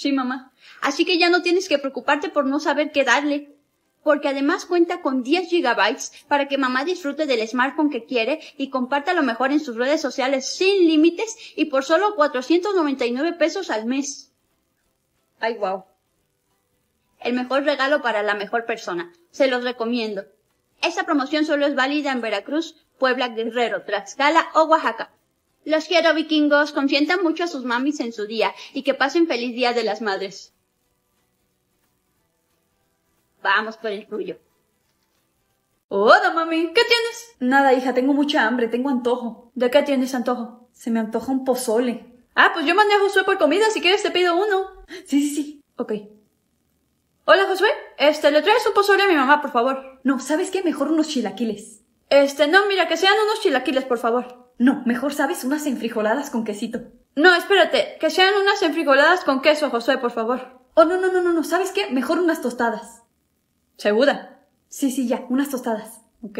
Sí, mamá. Así que ya no tienes que preocuparte por no saber qué darle. Porque además cuenta con 10 gigabytes para que mamá disfrute del smartphone que quiere y comparta lo mejor en sus redes sociales sin límites y por solo 499 pesos al mes. Ay, wow. El mejor regalo para la mejor persona. Se los recomiendo. Esta promoción solo es válida en Veracruz, Puebla, Guerrero, Tlaxcala o Oaxaca. Los quiero vikingos, consientan mucho a sus mamis en su día y que pasen feliz día de las madres. Vamos por el tuyo. Hola, mami, ¿qué tienes? Nada, hija, tengo mucha hambre, tengo antojo. ¿De qué tienes antojo? Se me antoja un pozole. Ah, pues yo mandé a Josué por comida, si quieres te pido uno. Sí, sí, sí. Ok. Hola, Josué. Este, le traes un pozole a mi mamá, por favor. No, ¿sabes qué? Mejor unos chilaquiles. Este, no, mira, que sean unos chilaquiles, por favor. No, mejor sabes unas enfrijoladas con quesito. No, espérate, que sean unas enfrijoladas con queso, Josué, por favor. Oh, no, no, no, no, no, ¿sabes qué? Mejor unas tostadas. ¿Segura? Sí, sí, ya, unas tostadas. Ok.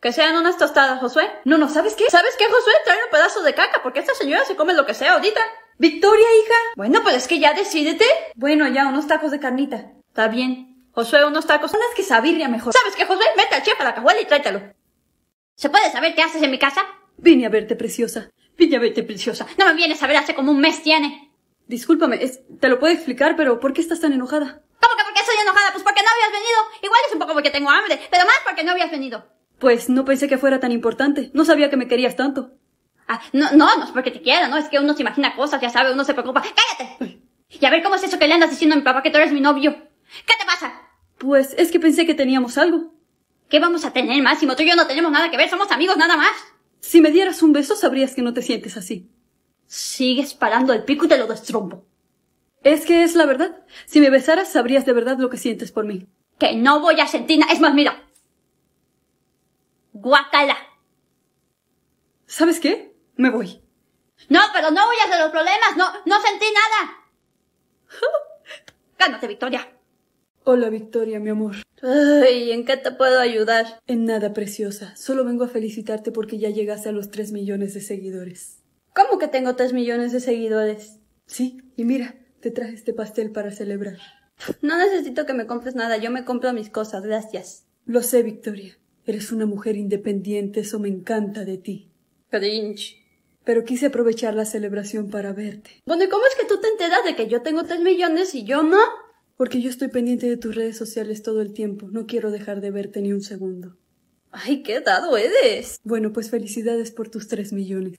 Que sean unas tostadas, Josué. No, no, ¿sabes qué? ¿Sabes qué, Josué? Trae un pedazo de caca, porque esta señora se come lo que sea ahorita. Victoria, hija. Bueno, pues es que ya decídete. Bueno, ya, unos tacos de carnita. Está bien. Josué, unos tacos. que sabiría mejor. ¿Sabes qué, Josué? Mete al chef a la cajuela y tráetelo. ¿Se puede saber qué haces en mi casa? Vine a verte, preciosa. Vine a verte, preciosa. No me vienes a ver hace como un mes tiene. Discúlpame, es, te lo puedo explicar, pero ¿por qué estás tan enojada? ¿Cómo que por qué estoy enojada? Pues porque no habías venido. Igual es un poco porque tengo hambre, pero más porque no habías venido. Pues no pensé que fuera tan importante. No sabía que me querías tanto. Ah, no, no, no es porque te quiera, ¿no? Es que uno se imagina cosas, ya sabe, uno se preocupa. ¡Cállate! Y a ver, ¿cómo es eso que le andas diciendo a mi papá que tú eres mi novio? ¿Qué te pasa? Pues es que pensé que teníamos algo. ¿Qué vamos a tener, Máximo? Tú y yo no tenemos nada que ver, somos amigos nada más. Si me dieras un beso sabrías que no te sientes así. Sigues parando el pico y te lo destrompo. Es que es la verdad. Si me besaras sabrías de verdad lo que sientes por mí. Que no voy a sentir nada. Es más, mira. Guacala. ¿Sabes qué? Me voy. No, pero no voy a hacer los problemas. No, no sentí nada. Gánate, Victoria. Hola, Victoria, mi amor. Ay, ¿en qué te puedo ayudar? En nada, preciosa. Solo vengo a felicitarte porque ya llegaste a los tres millones de seguidores. ¿Cómo que tengo tres millones de seguidores? Sí, y mira, te traje este pastel para celebrar. No necesito que me compres nada, yo me compro mis cosas, gracias. Lo sé, Victoria. Eres una mujer independiente, eso me encanta de ti. Cringe. Pero quise aprovechar la celebración para verte. Bueno, ¿y cómo es que tú te enteras de que yo tengo tres millones y yo no? porque yo estoy pendiente de tus redes sociales todo el tiempo. No quiero dejar de verte ni un segundo. ¡Ay, qué dado eres! Bueno, pues felicidades por tus tres millones.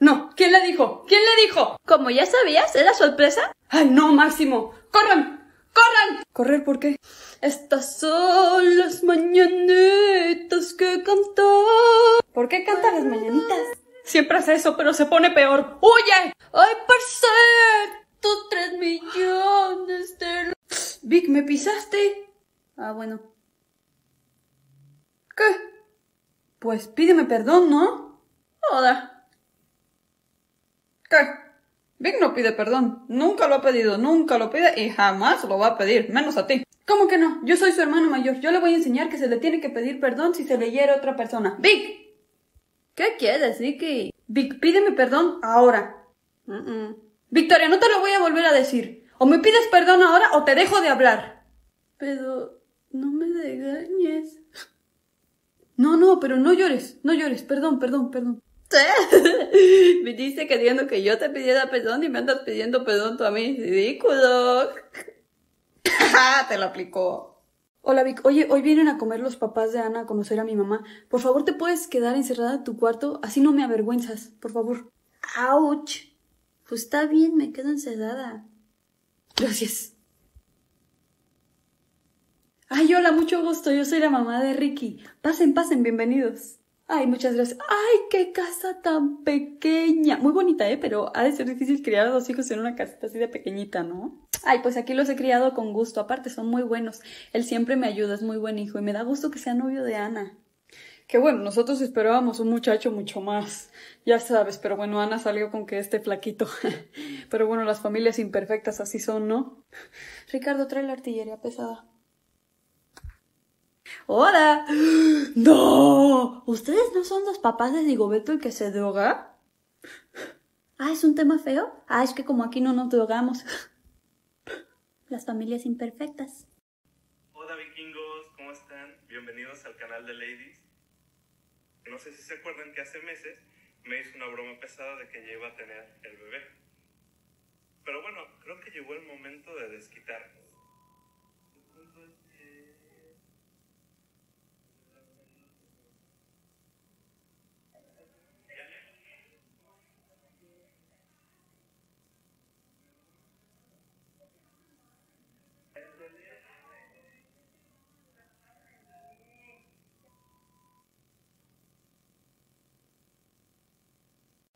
No, ¿quién le dijo? ¿Quién le dijo? Como ya sabías, ¿era sorpresa? ¡Ay, no, Máximo! ¡Corran! ¡Corran! ¿Correr por qué? Estas son las mañanitas que cantó. ¿Por qué canta las mañanitas? Siempre hace eso, pero se pone peor. ¡Huye! ¡Ay, parce! Tus tres millones de Vic, ¿me pisaste? Ah, bueno. ¿Qué? Pues pídeme perdón, ¿no? Hola. ¿Qué? Vic no pide perdón. Nunca lo ha pedido, nunca lo pide y jamás lo va a pedir, menos a ti. ¿Cómo que no? Yo soy su hermano mayor. Yo le voy a enseñar que se le tiene que pedir perdón si se le hiere otra persona. ¡Vic! ¿Qué quieres, Vicky? Vic, pídeme perdón ahora. Victoria, no te lo voy a volver a decir. O me pides perdón ahora o te dejo de hablar. Pero no me degañes. No, no, pero no llores, no llores, perdón, perdón, perdón. me dice queriendo que yo te pidiera perdón y me andas pidiendo perdón tú a mí. Ridículo. te lo aplicó. Hola Vic, oye, hoy vienen a comer los papás de Ana a conocer a mi mamá. Por favor, ¿te puedes quedar encerrada en tu cuarto? Así no me avergüenzas, por favor. ¡Auch! Pues está bien, me quedo encerrada. Gracias. Ay, hola, mucho gusto. Yo soy la mamá de Ricky. Pasen, pasen, bienvenidos. Ay, muchas gracias. Ay, qué casa tan pequeña. Muy bonita, ¿eh? Pero ha de ser difícil criar a dos hijos en una casita así de pequeñita, ¿no? Ay, pues aquí los he criado con gusto. Aparte, son muy buenos. Él siempre me ayuda, es muy buen hijo. Y me da gusto que sea novio de Ana que bueno, nosotros esperábamos un muchacho mucho más, ya sabes, pero bueno, Ana salió con que este flaquito. pero bueno, las familias imperfectas así son, ¿no? Ricardo, trae la artillería pesada. ¡Hola! ¡No! ¿Ustedes no son los papás de Beto el que se droga? Ah, ¿es un tema feo? Ah, es que como aquí no nos drogamos. Las familias imperfectas. Hola vikingos, ¿cómo están? Bienvenidos al canal de Ladies. No sé si se acuerdan que hace meses me hizo una broma pesada de que ya iba a tener el bebé. Pero bueno, creo que llegó el momento de desquitarnos.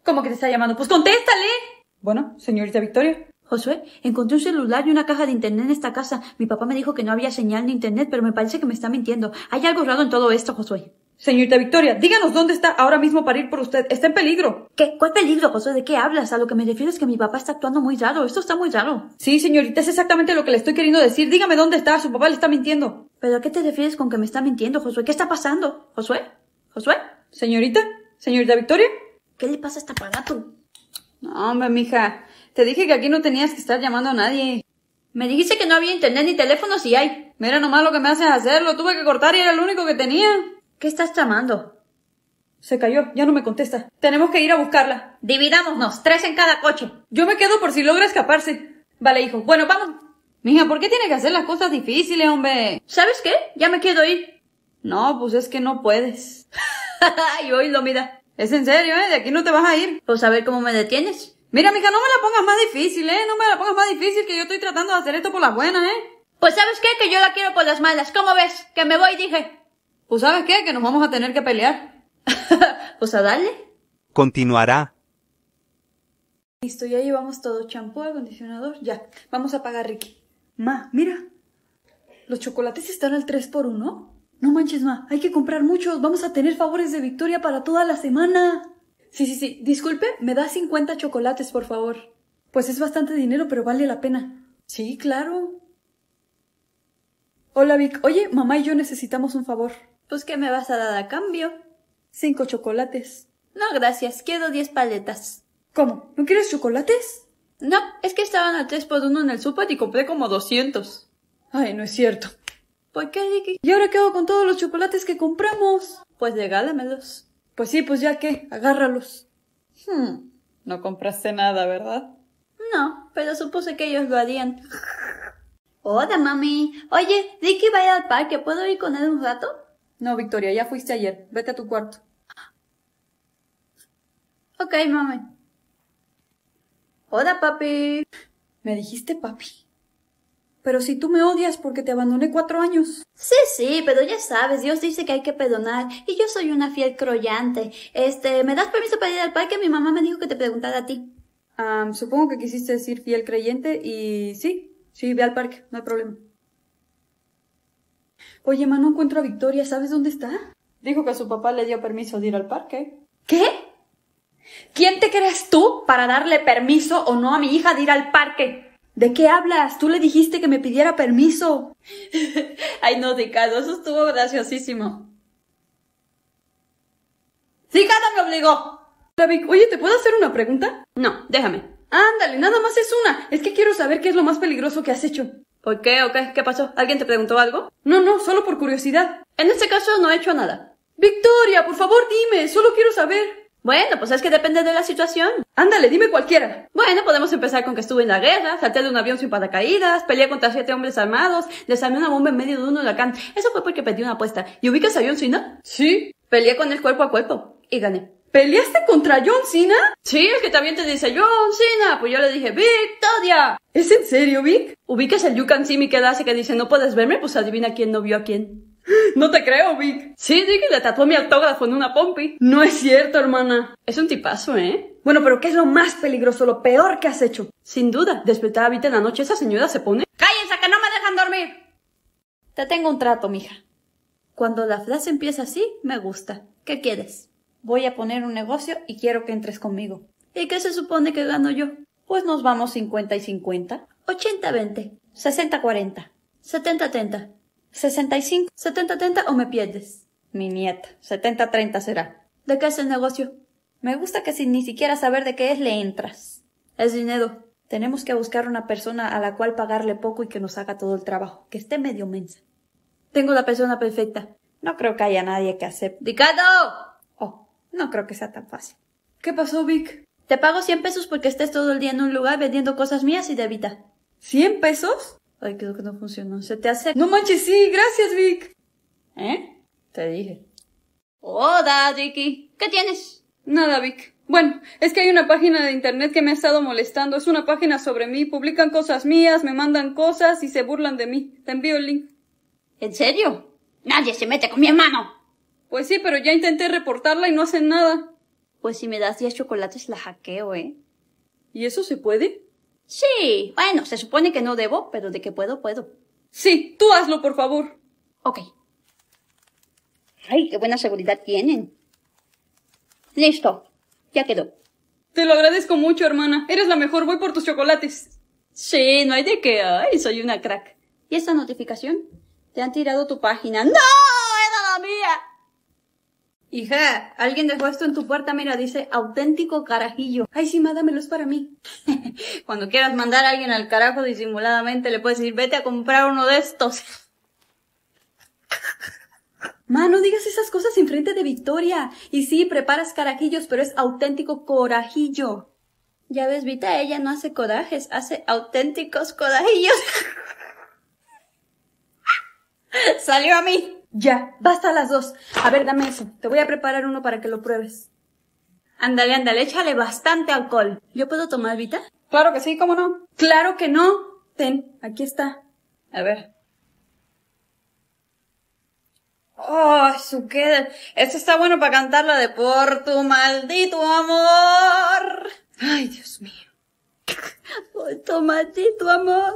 ¿Cómo que te está llamando? Pues contéstale. Bueno, señorita Victoria. Josué, encontré un celular y una caja de internet en esta casa. Mi papá me dijo que no había señal de internet, pero me parece que me está mintiendo. Hay algo raro en todo esto, Josué. Señorita Victoria, díganos dónde está ahora mismo para ir por usted. Está en peligro. ¿Qué? ¿Cuál peligro, Josué? ¿De qué hablas? A lo que me refiero es que mi papá está actuando muy raro. Esto está muy raro. Sí, señorita, es exactamente lo que le estoy queriendo decir. Dígame dónde está. Su papá le está mintiendo. ¿Pero a qué te refieres con que me está mintiendo, Josué? ¿Qué está pasando? ¿Josué? ¿Josué? ¿Señorita? ¿Señorita Victoria? ¿Qué le pasa a este aparato? No, hombre, mija. Te dije que aquí no tenías que estar llamando a nadie. Me dijiste que no había internet ni teléfono si hay. Mira nomás lo que me haces hacer. Lo tuve que cortar y era el único que tenía. ¿Qué estás llamando? Se cayó, ya no me contesta. Tenemos que ir a buscarla. Dividámonos, tres en cada coche. Yo me quedo por si logra escaparse. Vale, hijo. Bueno, vamos. Mija, ¿por qué tiene que hacer las cosas difíciles, hombre? ¿Sabes qué? Ya me quedo ahí. No, pues es que no puedes. y hoy lo mira. Es en serio, ¿eh? De aquí no te vas a ir. Pues a ver cómo me detienes. Mira, mija, no me la pongas más difícil, ¿eh? No me la pongas más difícil que yo estoy tratando de hacer esto por las buenas, ¿eh? Pues sabes qué, que yo la quiero por las malas. ¿Cómo ves? Que me voy, dije. Pues sabes qué, que nos vamos a tener que pelear. pues a darle. Continuará. Listo, ya llevamos todo. Champú, acondicionador, ya. Vamos a pagar, Ricky. Ma, mira. Los chocolates están al 3 x 1 no manches, ma, hay que comprar muchos. Vamos a tener favores de Victoria para toda la semana. Sí, sí, sí. Disculpe, me da 50 chocolates, por favor. Pues es bastante dinero, pero vale la pena. Sí, claro. Hola, Vic. Oye, mamá y yo necesitamos un favor. Pues, ¿qué me vas a dar a cambio? Cinco chocolates. No, gracias. Quedo diez paletas. ¿Cómo? ¿No quieres chocolates? No, es que estaban a tres por uno en el súper y compré como doscientos. Ay, no es cierto. ¿Por pues, qué? ¿Y ahora quedo con todos los chocolates que compramos? Pues regálamelos. Pues sí, pues ya qué, agárralos. Hmm. No compraste nada, ¿verdad? No, pero supuse que ellos lo harían. Hola, mami. Oye, Dicky va al parque. ¿Puedo ir con él un rato? No, Victoria, ya fuiste ayer. Vete a tu cuarto. Ok, mami. Hola, papi. ¿Me dijiste papi? Pero si tú me odias porque te abandoné cuatro años. Sí, sí, pero ya sabes, Dios dice que hay que perdonar. Y yo soy una fiel croyante. Este, ¿me das permiso para ir al parque? Mi mamá me dijo que te preguntara a ti. supongo que quisiste decir fiel creyente y sí, sí, ve al parque, no hay problema. Oye, ma, no encuentro a Victoria, ¿sabes dónde está? Dijo que a su papá le dio permiso de ir al parque. ¿Qué? ¿Quién te crees tú para darle permiso o no a mi hija de ir al parque? ¿De qué hablas? Tú le dijiste que me pidiera permiso. Ay, no, Ricardo, eso estuvo graciosísimo. Ricardo me obligó. David, oye, ¿te puedo hacer una pregunta? No, déjame. Ándale, nada más es una. Es que quiero saber qué es lo más peligroso que has hecho. ¿Por qué? ¿O qué? ¿Qué pasó? ¿Alguien te preguntó algo? No, no, solo por curiosidad. En este caso no he hecho nada. Victoria, por favor dime, solo quiero saber. Bueno, pues es que depende de la situación. Ándale, dime cualquiera. Bueno, podemos empezar con que estuve en la guerra, salté de un avión sin paracaídas, peleé contra siete hombres armados, desarmé una bomba en medio de un huracán. Eso fue porque pedí una apuesta. ¿Y ubicas a John Cena? Sí. Peleé con él cuerpo a cuerpo y gané. ¿Peleaste contra John Cena? Sí, el que también te dice John Cena. Pues yo le dije, ¡Victoria! ¿Es en serio, Vic? ¿Ubicas el Yukan Can Me que hace que dice, no puedes verme? Pues adivina quién no vio a quién. No te creo, Vic. Sí, sí, que le tatuó mi autógrafo en una pompi. No es cierto, hermana. Es un tipazo, ¿eh? Bueno, pero ¿qué es lo más peligroso, lo peor que has hecho? Sin duda, despertar a Vita en la noche, esa señora se pone... ¡Cállense, que no me dejan dormir! Te tengo un trato, mija. Cuando la frase empieza así, me gusta. ¿Qué quieres? Voy a poner un negocio y quiero que entres conmigo. ¿Y qué se supone que gano yo? Pues nos vamos 50 y 50. 80-20. 60-40. 70-30. 65, 70, 30 o me pierdes. Mi nieta, 70, 30 será. ¿De qué es el negocio? Me gusta que sin ni siquiera saber de qué es le entras. Es dinero. Tenemos que buscar una persona a la cual pagarle poco y que nos haga todo el trabajo, que esté medio mensa. Tengo la persona perfecta. No creo que haya nadie que acepte. ¡Dicado! Oh, no creo que sea tan fácil. ¿Qué pasó, Vic? Te pago 100 pesos porque estés todo el día en un lugar vendiendo cosas mías y de vida. ¿100 pesos? Ay, creo que no funcionó. Se te hace... No manches, sí, gracias, Vic. ¿Eh? Te dije. Hola, Vicky! ¿Qué tienes? Nada, Vic. Bueno, es que hay una página de internet que me ha estado molestando. Es una página sobre mí. Publican cosas mías, me mandan cosas y se burlan de mí. Te envío el link. ¿En serio? Nadie se mete con mi hermano. Pues sí, pero ya intenté reportarla y no hacen nada. Pues si me das 10 chocolates la hackeo, ¿eh? ¿Y eso se puede? Sí, bueno, se supone que no debo, pero de que puedo, puedo. Sí, tú hazlo, por favor. Ok. Ay, qué buena seguridad tienen. Listo, ya quedó. Te lo agradezco mucho, hermana. Eres la mejor, voy por tus chocolates. Sí, no hay de qué. Ay, soy una crack. ¿Y esa notificación? Te han tirado tu página. ¡No! ¡Era la mía! Hija, alguien dejó esto en tu puerta, mira, dice auténtico carajillo. Ay, sí, dámelo, es para mí. Cuando quieras mandar a alguien al carajo disimuladamente, le puedes decir, vete a comprar uno de estos. Ma, no digas esas cosas en frente de Victoria. Y sí, preparas carajillos, pero es auténtico corajillo. Ya ves, Vita, ella no hace codajes hace auténticos corajillos. Salió a mí. Ya, basta las dos. A ver, dame eso. Te voy a preparar uno para que lo pruebes. Ándale, ándale, échale bastante alcohol. ¿Yo puedo tomar, Vita? Claro que sí, ¿cómo no? Claro que no. Ten, aquí está. A ver. Oh, su queda. Esto está bueno para cantarla de por tu maldito amor. Ay, Dios mío. Por tu maldito amor.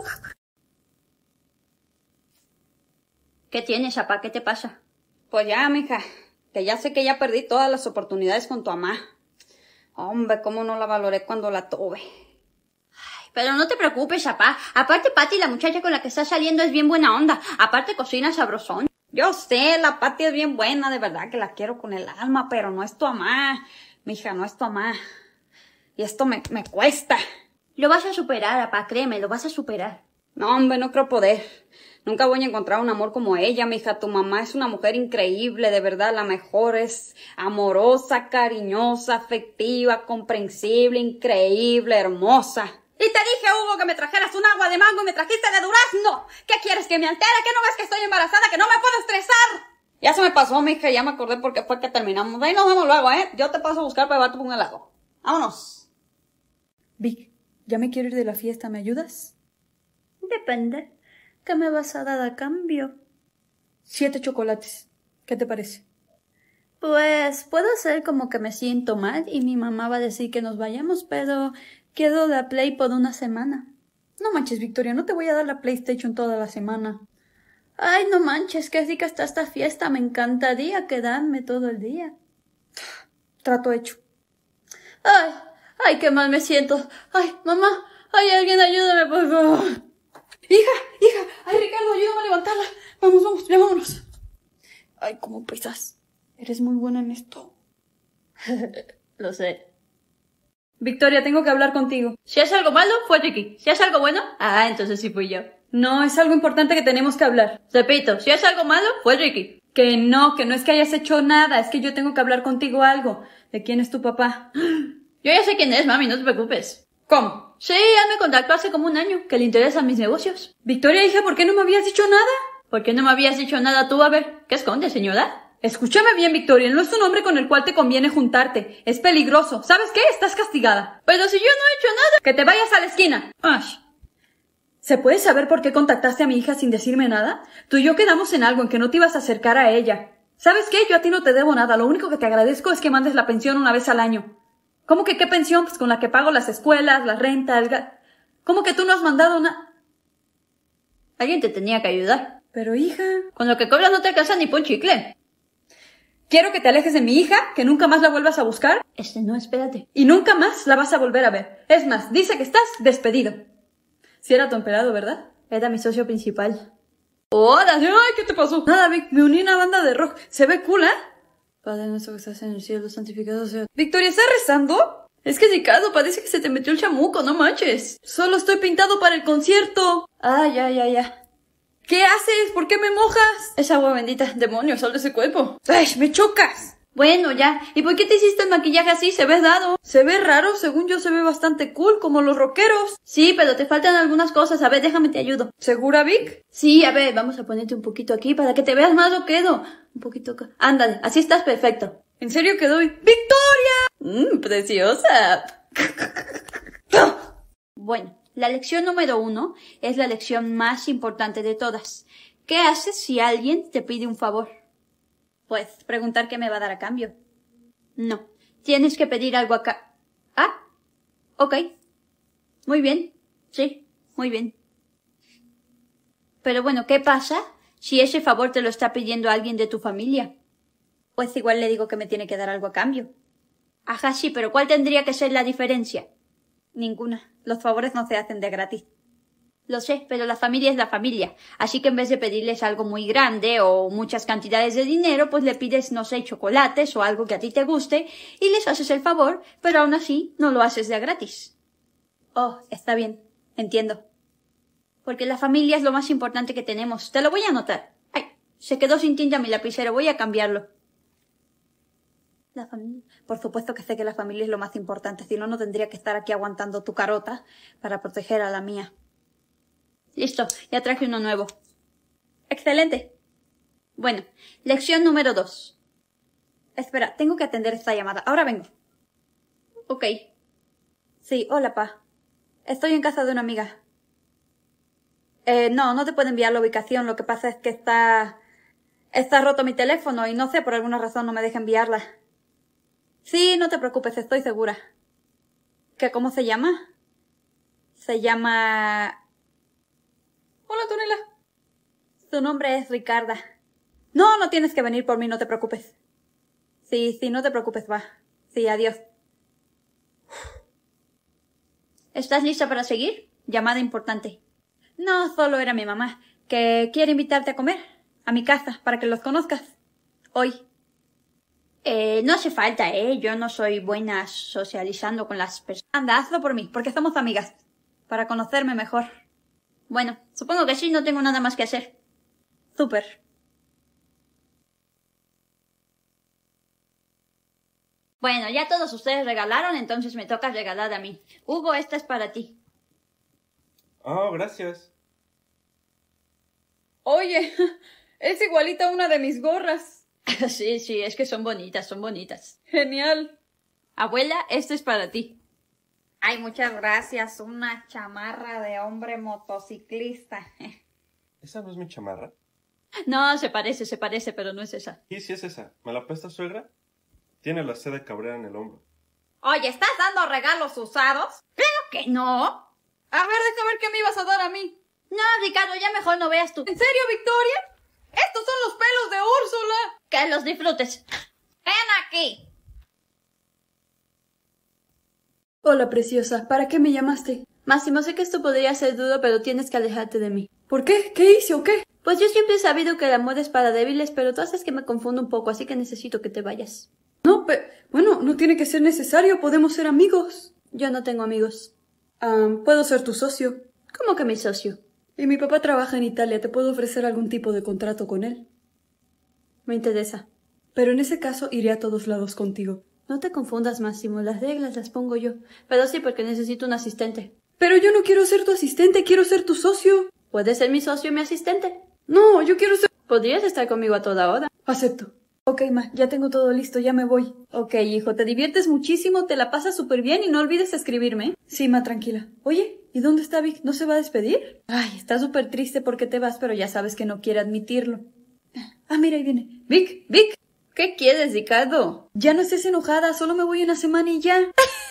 ¿Qué tienes, papá? ¿Qué te pasa? Pues ya, mija, que ya sé que ya perdí todas las oportunidades con tu mamá. Hombre, cómo no la valoré cuando la tuve. Ay, pero no te preocupes, papá. Aparte, Pati, la muchacha con la que estás saliendo es bien buena onda. Aparte, cocina sabrosón. Yo sé, la Patty es bien buena, de verdad que la quiero con el alma, pero no es tu mamá. Mija, no es tu mamá. Y esto me, me cuesta. Lo vas a superar, papá, créeme, lo vas a superar. No, hombre, no creo poder. Nunca voy a encontrar un amor como ella, hija. Tu mamá es una mujer increíble, de verdad. La mejor es amorosa, cariñosa, afectiva, comprensible, increíble, hermosa. Y te dije, Hugo, que me trajeras un agua de mango y me trajiste de durazno. ¿Qué quieres que me altere? ¿Que no ves que estoy embarazada? ¿Que no me puedo estresar? Ya se me pasó, hija, ya me acordé porque fue que terminamos. Ven, nos vemos luego, ¿eh? Yo te paso a buscar para llevarte un helado. Vámonos. Vic, ya me quiero ir de la fiesta, ¿me ayudas? Depende. ¿Qué me vas a dar a cambio? Siete chocolates. ¿Qué te parece? Pues puedo hacer como que me siento mal y mi mamá va a decir que nos vayamos, pero quedo la Play por una semana. No manches, Victoria, no te voy a dar la PlayStation toda la semana. Ay, no manches, qué rica está esta fiesta. Me encantaría quedarme todo el día. Trato hecho. Ay, ay, qué mal me siento. Ay, mamá, ay, alguien ayúdame, por favor. Hija, hija, ay Ricardo, ayúdame a levantarla. Vamos, vamos, ya vámonos. Ay, cómo pesas. Eres muy buena en esto. Lo sé. Victoria, tengo que hablar contigo. Si es algo malo, fue Ricky. Si es algo bueno, ah, entonces sí fui yo. No, es algo importante que tenemos que hablar. Repito, si es algo malo, fue Ricky. Que no, que no es que hayas hecho nada, es que yo tengo que hablar contigo algo. ¿De quién es tu papá? Yo ya sé quién es, mami, no te preocupes. ¿Cómo? Sí, ya me contactó hace como un año, que le interesan mis negocios. Victoria, hija, ¿por qué no me habías dicho nada? ¿Por qué no me habías dicho nada tú? A ver, ¿qué esconde, señora? Escúchame bien, Victoria, no es un hombre con el cual te conviene juntarte. Es peligroso. ¿Sabes qué? Estás castigada. Pero si yo no he hecho nada, que te vayas a la esquina. ¿Se puede saber por qué contactaste a mi hija sin decirme nada? Tú y yo quedamos en algo en que no te ibas a acercar a ella. ¿Sabes qué? Yo a ti no te debo nada. Lo único que te agradezco es que mandes la pensión una vez al año. ¿Cómo que qué pensión? Pues con la que pago las escuelas, la renta, el gas. ¿Cómo que tú no has mandado una? Alguien te tenía que ayudar. Pero hija, con lo que cobras no te alcanza ni pon chicle. Quiero que te alejes de mi hija, que nunca más la vuelvas a buscar. Este no, espérate. Y nunca más la vas a volver a ver. Es más, dice que estás despedido. Si era tu emperado, ¿verdad? Era mi socio principal. ¡Hola! ¡Ay, qué te pasó! Nada, me uní a una banda de rock. Se ve cool, ¿eh? Padre nuestro que estás en el cielo, santificado sea. Victoria, ¿estás rezando? Es que Ricardo, parece que se te metió el chamuco, no manches. Solo estoy pintado para el concierto. Ah, ya, ya, ya. ¿Qué haces? ¿Por qué me mojas? Es agua bendita. Demonio, sal de ese cuerpo. ¡Ay, me chocas! Bueno, ya. ¿Y por qué te hiciste el maquillaje así? Se ve dado. Se ve raro, según yo se ve bastante cool, como los rockeros. Sí, pero te faltan algunas cosas. A ver, déjame te ayudo. ¿Segura, Vic? Sí, a ver, vamos a ponerte un poquito aquí para que te veas más quedo Un poquito acá. Ándale, así estás perfecto. ¿En serio que doy? ¡Victoria! Mmm, preciosa. bueno, la lección número uno es la lección más importante de todas. ¿Qué haces si alguien te pide un favor? Pues preguntar qué me va a dar a cambio. No. Tienes que pedir algo acá. Ah. Ok. Muy bien. Sí. Muy bien. Pero bueno, ¿qué pasa si ese favor te lo está pidiendo alguien de tu familia? Pues igual le digo que me tiene que dar algo a cambio. Ajá, sí, pero ¿cuál tendría que ser la diferencia? Ninguna. Los favores no se hacen de gratis. Lo sé, pero la familia es la familia. Así que en vez de pedirles algo muy grande o muchas cantidades de dinero, pues le pides, no sé, chocolates o algo que a ti te guste y les haces el favor, pero aún así no lo haces de gratis. Oh, está bien. Entiendo. Porque la familia es lo más importante que tenemos. Te lo voy a anotar. Ay, se quedó sin tinta mi lapicero. Voy a cambiarlo. La familia. Por supuesto que sé que la familia es lo más importante, si no, no tendría que estar aquí aguantando tu carota para proteger a la mía. Listo, ya traje uno nuevo. Excelente. Bueno, lección número dos. Espera, tengo que atender esta llamada. Ahora vengo. Ok. Sí, hola, pa. Estoy en casa de una amiga. Eh, no, no te puedo enviar la ubicación. Lo que pasa es que está... Está roto mi teléfono y no sé, por alguna razón no me deja enviarla. Sí, no te preocupes, estoy segura. ¿Qué, cómo se llama? Se llama... Hola, Tonela. Su nombre es Ricarda. No, no tienes que venir por mí, no te preocupes. Sí, sí, no te preocupes, va. Sí, adiós. ¿Estás lista para seguir? Llamada importante. No, solo era mi mamá, que quiere invitarte a comer, a mi casa, para que los conozcas. Hoy. Eh, no hace falta, ¿eh? Yo no soy buena socializando con las personas. Anda, hazlo por mí, porque somos amigas, para conocerme mejor. Bueno, supongo que sí, no tengo nada más que hacer. Super. Bueno, ya todos ustedes regalaron, entonces me toca regalar a mí. Hugo, esta es para ti. Oh, gracias. Oye, es igualita a una de mis gorras. sí, sí, es que son bonitas, son bonitas. Genial. Abuela, esta es para ti. Ay, muchas gracias. Una chamarra de hombre motociclista. ¿Esa no es mi chamarra? No, se parece, se parece, pero no es esa. ¿Y si es esa? ¿Me la presta suegra? Tiene la seda cabrera en el hombro. Oye, ¿estás dando regalos usados? ¡Pero que no. A ver, déjame ver qué me ibas a dar a mí. No, Ricardo, ya mejor no veas tú. ¿En serio, Victoria? Estos son los pelos de Úrsula. Que los disfrutes. Ven aquí. Hola, preciosa. ¿Para qué me llamaste? Máximo, sé que esto podría ser duro, pero tienes que alejarte de mí. ¿Por qué? ¿Qué hice o qué? Pues yo siempre he sabido que el amor es para débiles, pero tú haces que me confundo un poco, así que necesito que te vayas. No, pero... Bueno, no tiene que ser necesario. Podemos ser amigos. Yo no tengo amigos. Ah, puedo ser tu socio. ¿Cómo que mi socio? Y mi papá trabaja en Italia. ¿Te puedo ofrecer algún tipo de contrato con él? Me interesa. Pero en ese caso iré a todos lados contigo. No te confundas, Máximo. Las reglas las pongo yo. Pero sí, porque necesito un asistente. Pero yo no quiero ser tu asistente, quiero ser tu socio. Puedes ser mi socio y mi asistente. No, yo quiero ser... Podrías estar conmigo a toda hora. Acepto. Ok, ma, ya tengo todo listo, ya me voy. Ok, hijo, te diviertes muchísimo, te la pasas súper bien y no olvides escribirme. Sí, ma, tranquila. Oye, ¿y dónde está Vic? ¿No se va a despedir? Ay, está súper triste porque te vas, pero ya sabes que no quiere admitirlo. Ah, mira, ahí viene. Vic, Vic. ¿Qué quieres, Ricardo? Ya no estés enojada, solo me voy una semana y ya.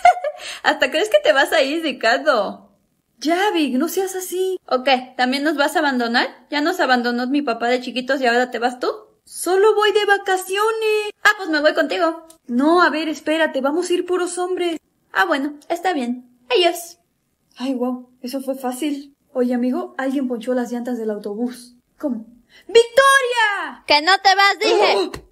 ¿Hasta crees que te vas a ir, Ricardo? Ya, Vic, no seas así. Ok, ¿también nos vas a abandonar? Ya nos abandonó mi papá de chiquitos y ahora te vas tú. Solo voy de vacaciones. Ah, pues me voy contigo. No, a ver, espérate, vamos a ir puros hombres. Ah, bueno, está bien. Adiós. Ay, wow, eso fue fácil. Oye, amigo, alguien ponchó las llantas del autobús. ¿Cómo? ¡Victoria! ¡Que no te vas, dije! ¡Oh!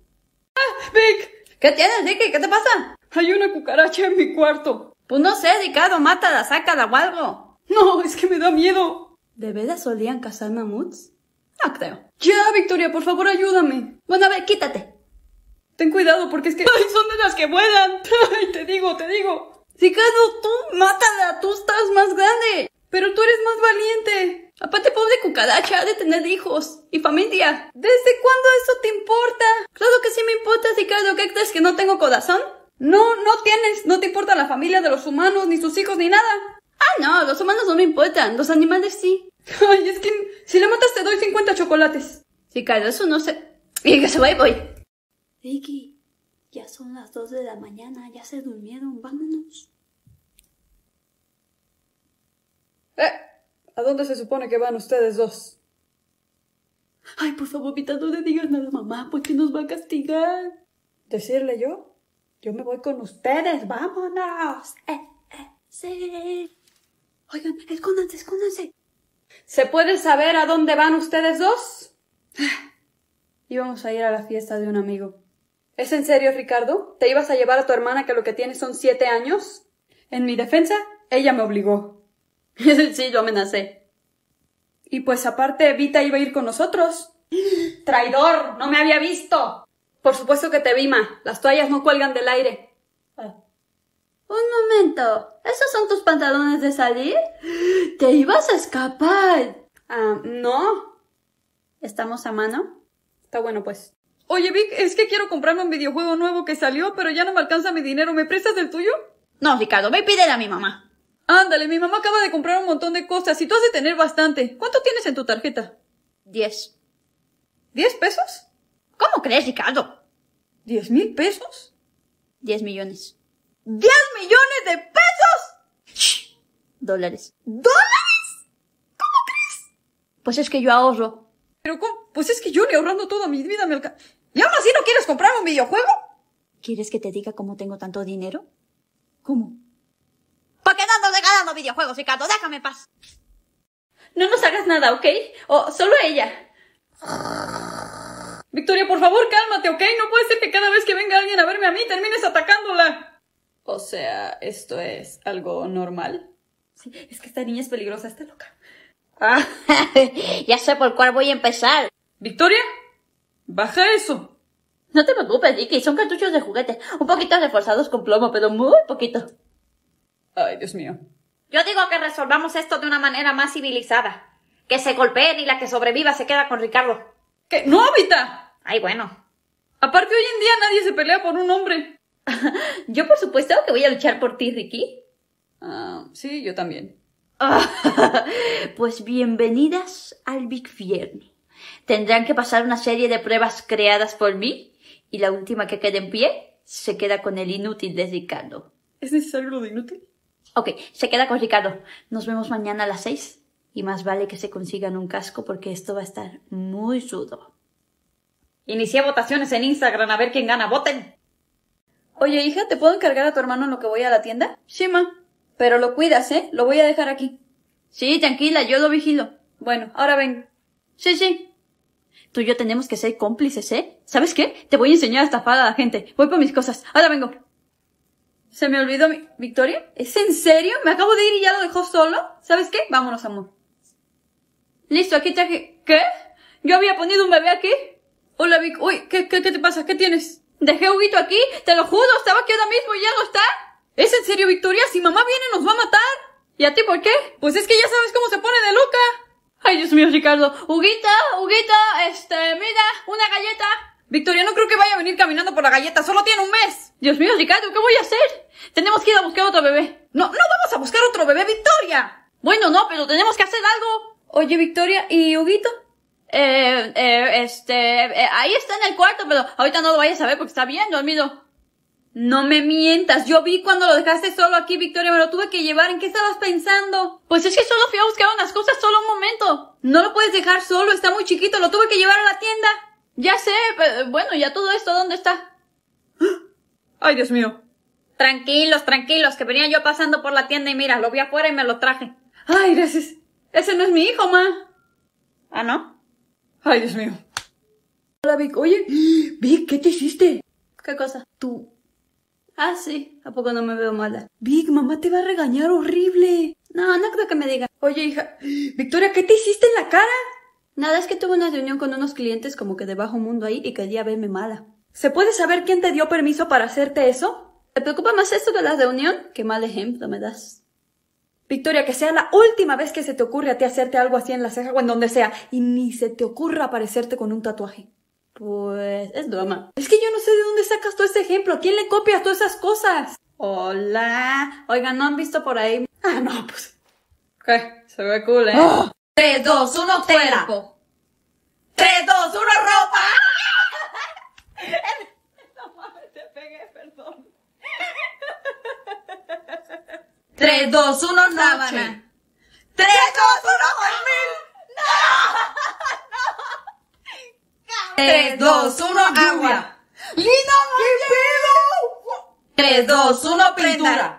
Ah, ¡Vic! ¿Qué tienes, Dicky? ¿Qué te pasa? Hay una cucaracha en mi cuarto. Pues no sé, Dicado, mátala, sácala o algo. No, es que me da miedo. ¿De verdad solían cazar mamuts? No creo. Ya, Victoria, por favor, ayúdame. Bueno, a ver, quítate. Ten cuidado porque es que... son de las que vuelan! ¡Ay, te digo, te digo! Dicado, tú mátala, tú estás más grande. Pero tú eres más valiente. Aparte, pobre cucaracha, ha de tener hijos y familia. ¿Desde cuándo eso te importa? Claro que sí me importa, Ricardo. ¿Qué crees que no tengo corazón? No, no tienes. No te importa la familia de los humanos, ni sus hijos, ni nada. Ah, no, los humanos no me importan. Los animales sí. Ay, es que si le matas te doy 50 chocolates. Ricardo, eso no se... Y que se va y voy. Ricky, ya son las 2 de la mañana. Ya se durmieron. Vámonos. Eh. ¿A dónde se supone que van ustedes dos? Ay, por favor, Pita, no le digas nada a mamá, porque pues, nos va a castigar. ¿Decirle yo? Yo me voy con ustedes, vámonos. Eh, eh, sí. Oigan, escóndanse, escóndanse. ¿Se puede saber a dónde van ustedes dos? Íbamos a ir a la fiesta de un amigo. ¿Es en serio, Ricardo? ¿Te ibas a llevar a tu hermana que lo que tiene son siete años? En mi defensa, ella me obligó. sí, yo amenacé. Y pues aparte, Vita iba a ir con nosotros. Traidor, no me había visto. Por supuesto que te vi, Ma. Las toallas no cuelgan del aire. Ah. Un momento. ¿Esos son tus pantalones de salir? Te ibas a escapar. Ah, no. ¿Estamos a mano? Está bueno, pues. Oye, Vic, es que quiero comprarme un videojuego nuevo que salió, pero ya no me alcanza mi dinero. ¿Me prestas el tuyo? No, Ricardo, ve y pídele a mi mamá. Ándale, mi mamá acaba de comprar un montón de cosas y tú has de tener bastante. ¿Cuánto tienes en tu tarjeta? Diez. ¿Diez pesos? ¿Cómo crees, Ricardo? ¿Diez mil pesos? Diez millones. ¡Diez millones de pesos! Dólares. ¿Dólares? ¿Cómo crees? Pues es que yo ahorro. ¿Pero cómo? Pues es que yo ahorrando toda mi vida me alcanza. ¿Y aún así no quieres comprar un videojuego? ¿Quieres que te diga cómo tengo tanto dinero? ¿Cómo? paz. No nos hagas nada, ¿ok? O solo a ella. Victoria, por favor, cálmate, ¿ok? No puede ser que cada vez que venga alguien a verme a mí termines atacándola. O sea, ¿esto es algo normal? Sí, es que esta niña es peligrosa, está loca. Ah, ya sé por cuál voy a empezar. Victoria, baja eso. No te preocupes, Dicky, son cartuchos de juguete. Un poquito reforzados con plomo, pero muy poquito. Ay, Dios mío. Yo digo que resolvamos esto de una manera más civilizada. Que se golpee y la que sobreviva se queda con Ricardo. ¿Qué? ¡No, habita? Ay, bueno. Aparte, hoy en día nadie se pelea por un hombre. yo, por supuesto, que voy a luchar por ti, Ricky. Ah, sí, yo también. pues bienvenidas al Big fierno. Tendrán que pasar una serie de pruebas creadas por mí y la última que quede en pie se queda con el inútil de Ricardo. ¿Es necesario lo de inútil? Ok, se queda con Ricardo. Nos vemos mañana a las seis. y más vale que se consigan un casco porque esto va a estar muy sudo. Inicié votaciones en Instagram a ver quién gana. ¡Voten! Oye, hija, ¿te puedo encargar a tu hermano en lo que voy a la tienda? Sí, ma. Pero lo cuidas, ¿eh? Lo voy a dejar aquí. Sí, tranquila, yo lo vigilo. Bueno, ahora vengo. Sí, sí. Tú y yo tenemos que ser cómplices, ¿eh? ¿Sabes qué? Te voy a enseñar a estafar a la gente. Voy por mis cosas. Ahora vengo. Se me olvidó Victoria. ¿Es en serio? Me acabo de ir y ya lo dejó solo. ¿Sabes qué? Vámonos, amor. Listo, aquí traje... ¿Qué? ¿Yo había ponido un bebé aquí? Hola, Vic. Uy, ¿qué, qué, qué te pasa? ¿Qué tienes? Dejé Huguito aquí, te lo juro, estaba aquí ahora mismo y ya no está. ¿Es en serio, Victoria? Si mamá viene nos va a matar. ¿Y a ti por qué? Pues es que ya sabes cómo se pone de loca. Ay, Dios mío, Ricardo. ¡Huguito! ¡Huguito! este, mira, una galleta. Victoria, no creo que vaya a venir caminando por la galleta, solo tiene un mes. Dios mío, Ricardo, ¿qué voy a hacer? Tenemos que ir a buscar otro bebé. No, no vamos a buscar otro bebé, Victoria. Bueno, no, pero tenemos que hacer algo. Oye, Victoria, ¿y Huguito? Eh, eh, este, eh, ahí está en el cuarto, pero ahorita no lo vayas a ver porque está bien dormido. No me mientas, yo vi cuando lo dejaste solo aquí, Victoria, me lo tuve que llevar, ¿en qué estabas pensando? Pues es que solo fui a buscar unas cosas solo un momento. No lo puedes dejar solo, está muy chiquito, lo tuve que llevar a la tienda. Ya sé, pero bueno, ya todo esto, ¿dónde está? Ay, Dios mío. Tranquilos, tranquilos, que venía yo pasando por la tienda y mira, lo vi afuera y me lo traje. Ay, gracias. Ese no es mi hijo, ma. ¿Ah, no? Ay, Dios mío. Hola, Vic. Oye, Vic, ¿qué te hiciste? ¿Qué cosa? Tú. Ah, sí. ¿A poco no me veo mala? Vic, mamá te va a regañar horrible. No, no creo que me diga. Oye, hija. Victoria, ¿qué te hiciste en la cara? Nada, es que tuve una reunión con unos clientes como que de bajo mundo ahí y quería verme mala. ¿Se puede saber quién te dio permiso para hacerte eso? ¿Te preocupa más esto de la reunión? Qué mal ejemplo me das. Victoria, que sea la última vez que se te ocurre a ti hacerte algo así en la ceja o en donde sea, y ni se te ocurra aparecerte con un tatuaje. Pues es drama. Es que yo no sé de dónde sacas todo ese ejemplo. quién le copias todas esas cosas? Hola. Oigan, ¿no han visto por ahí? Ah, no, pues. ¿Qué? Se ve cool, ¿eh? ¡Oh! 3, 2, 1, fuera. 3, 2, 1, ropa. No mames, te pegué, perdón. 3, 2, 1, sábana. 3, 2, 1, dormir. No. 3, 2, 1, agua. ¡Lino, qué pedo! 3, 2, 1, pintura.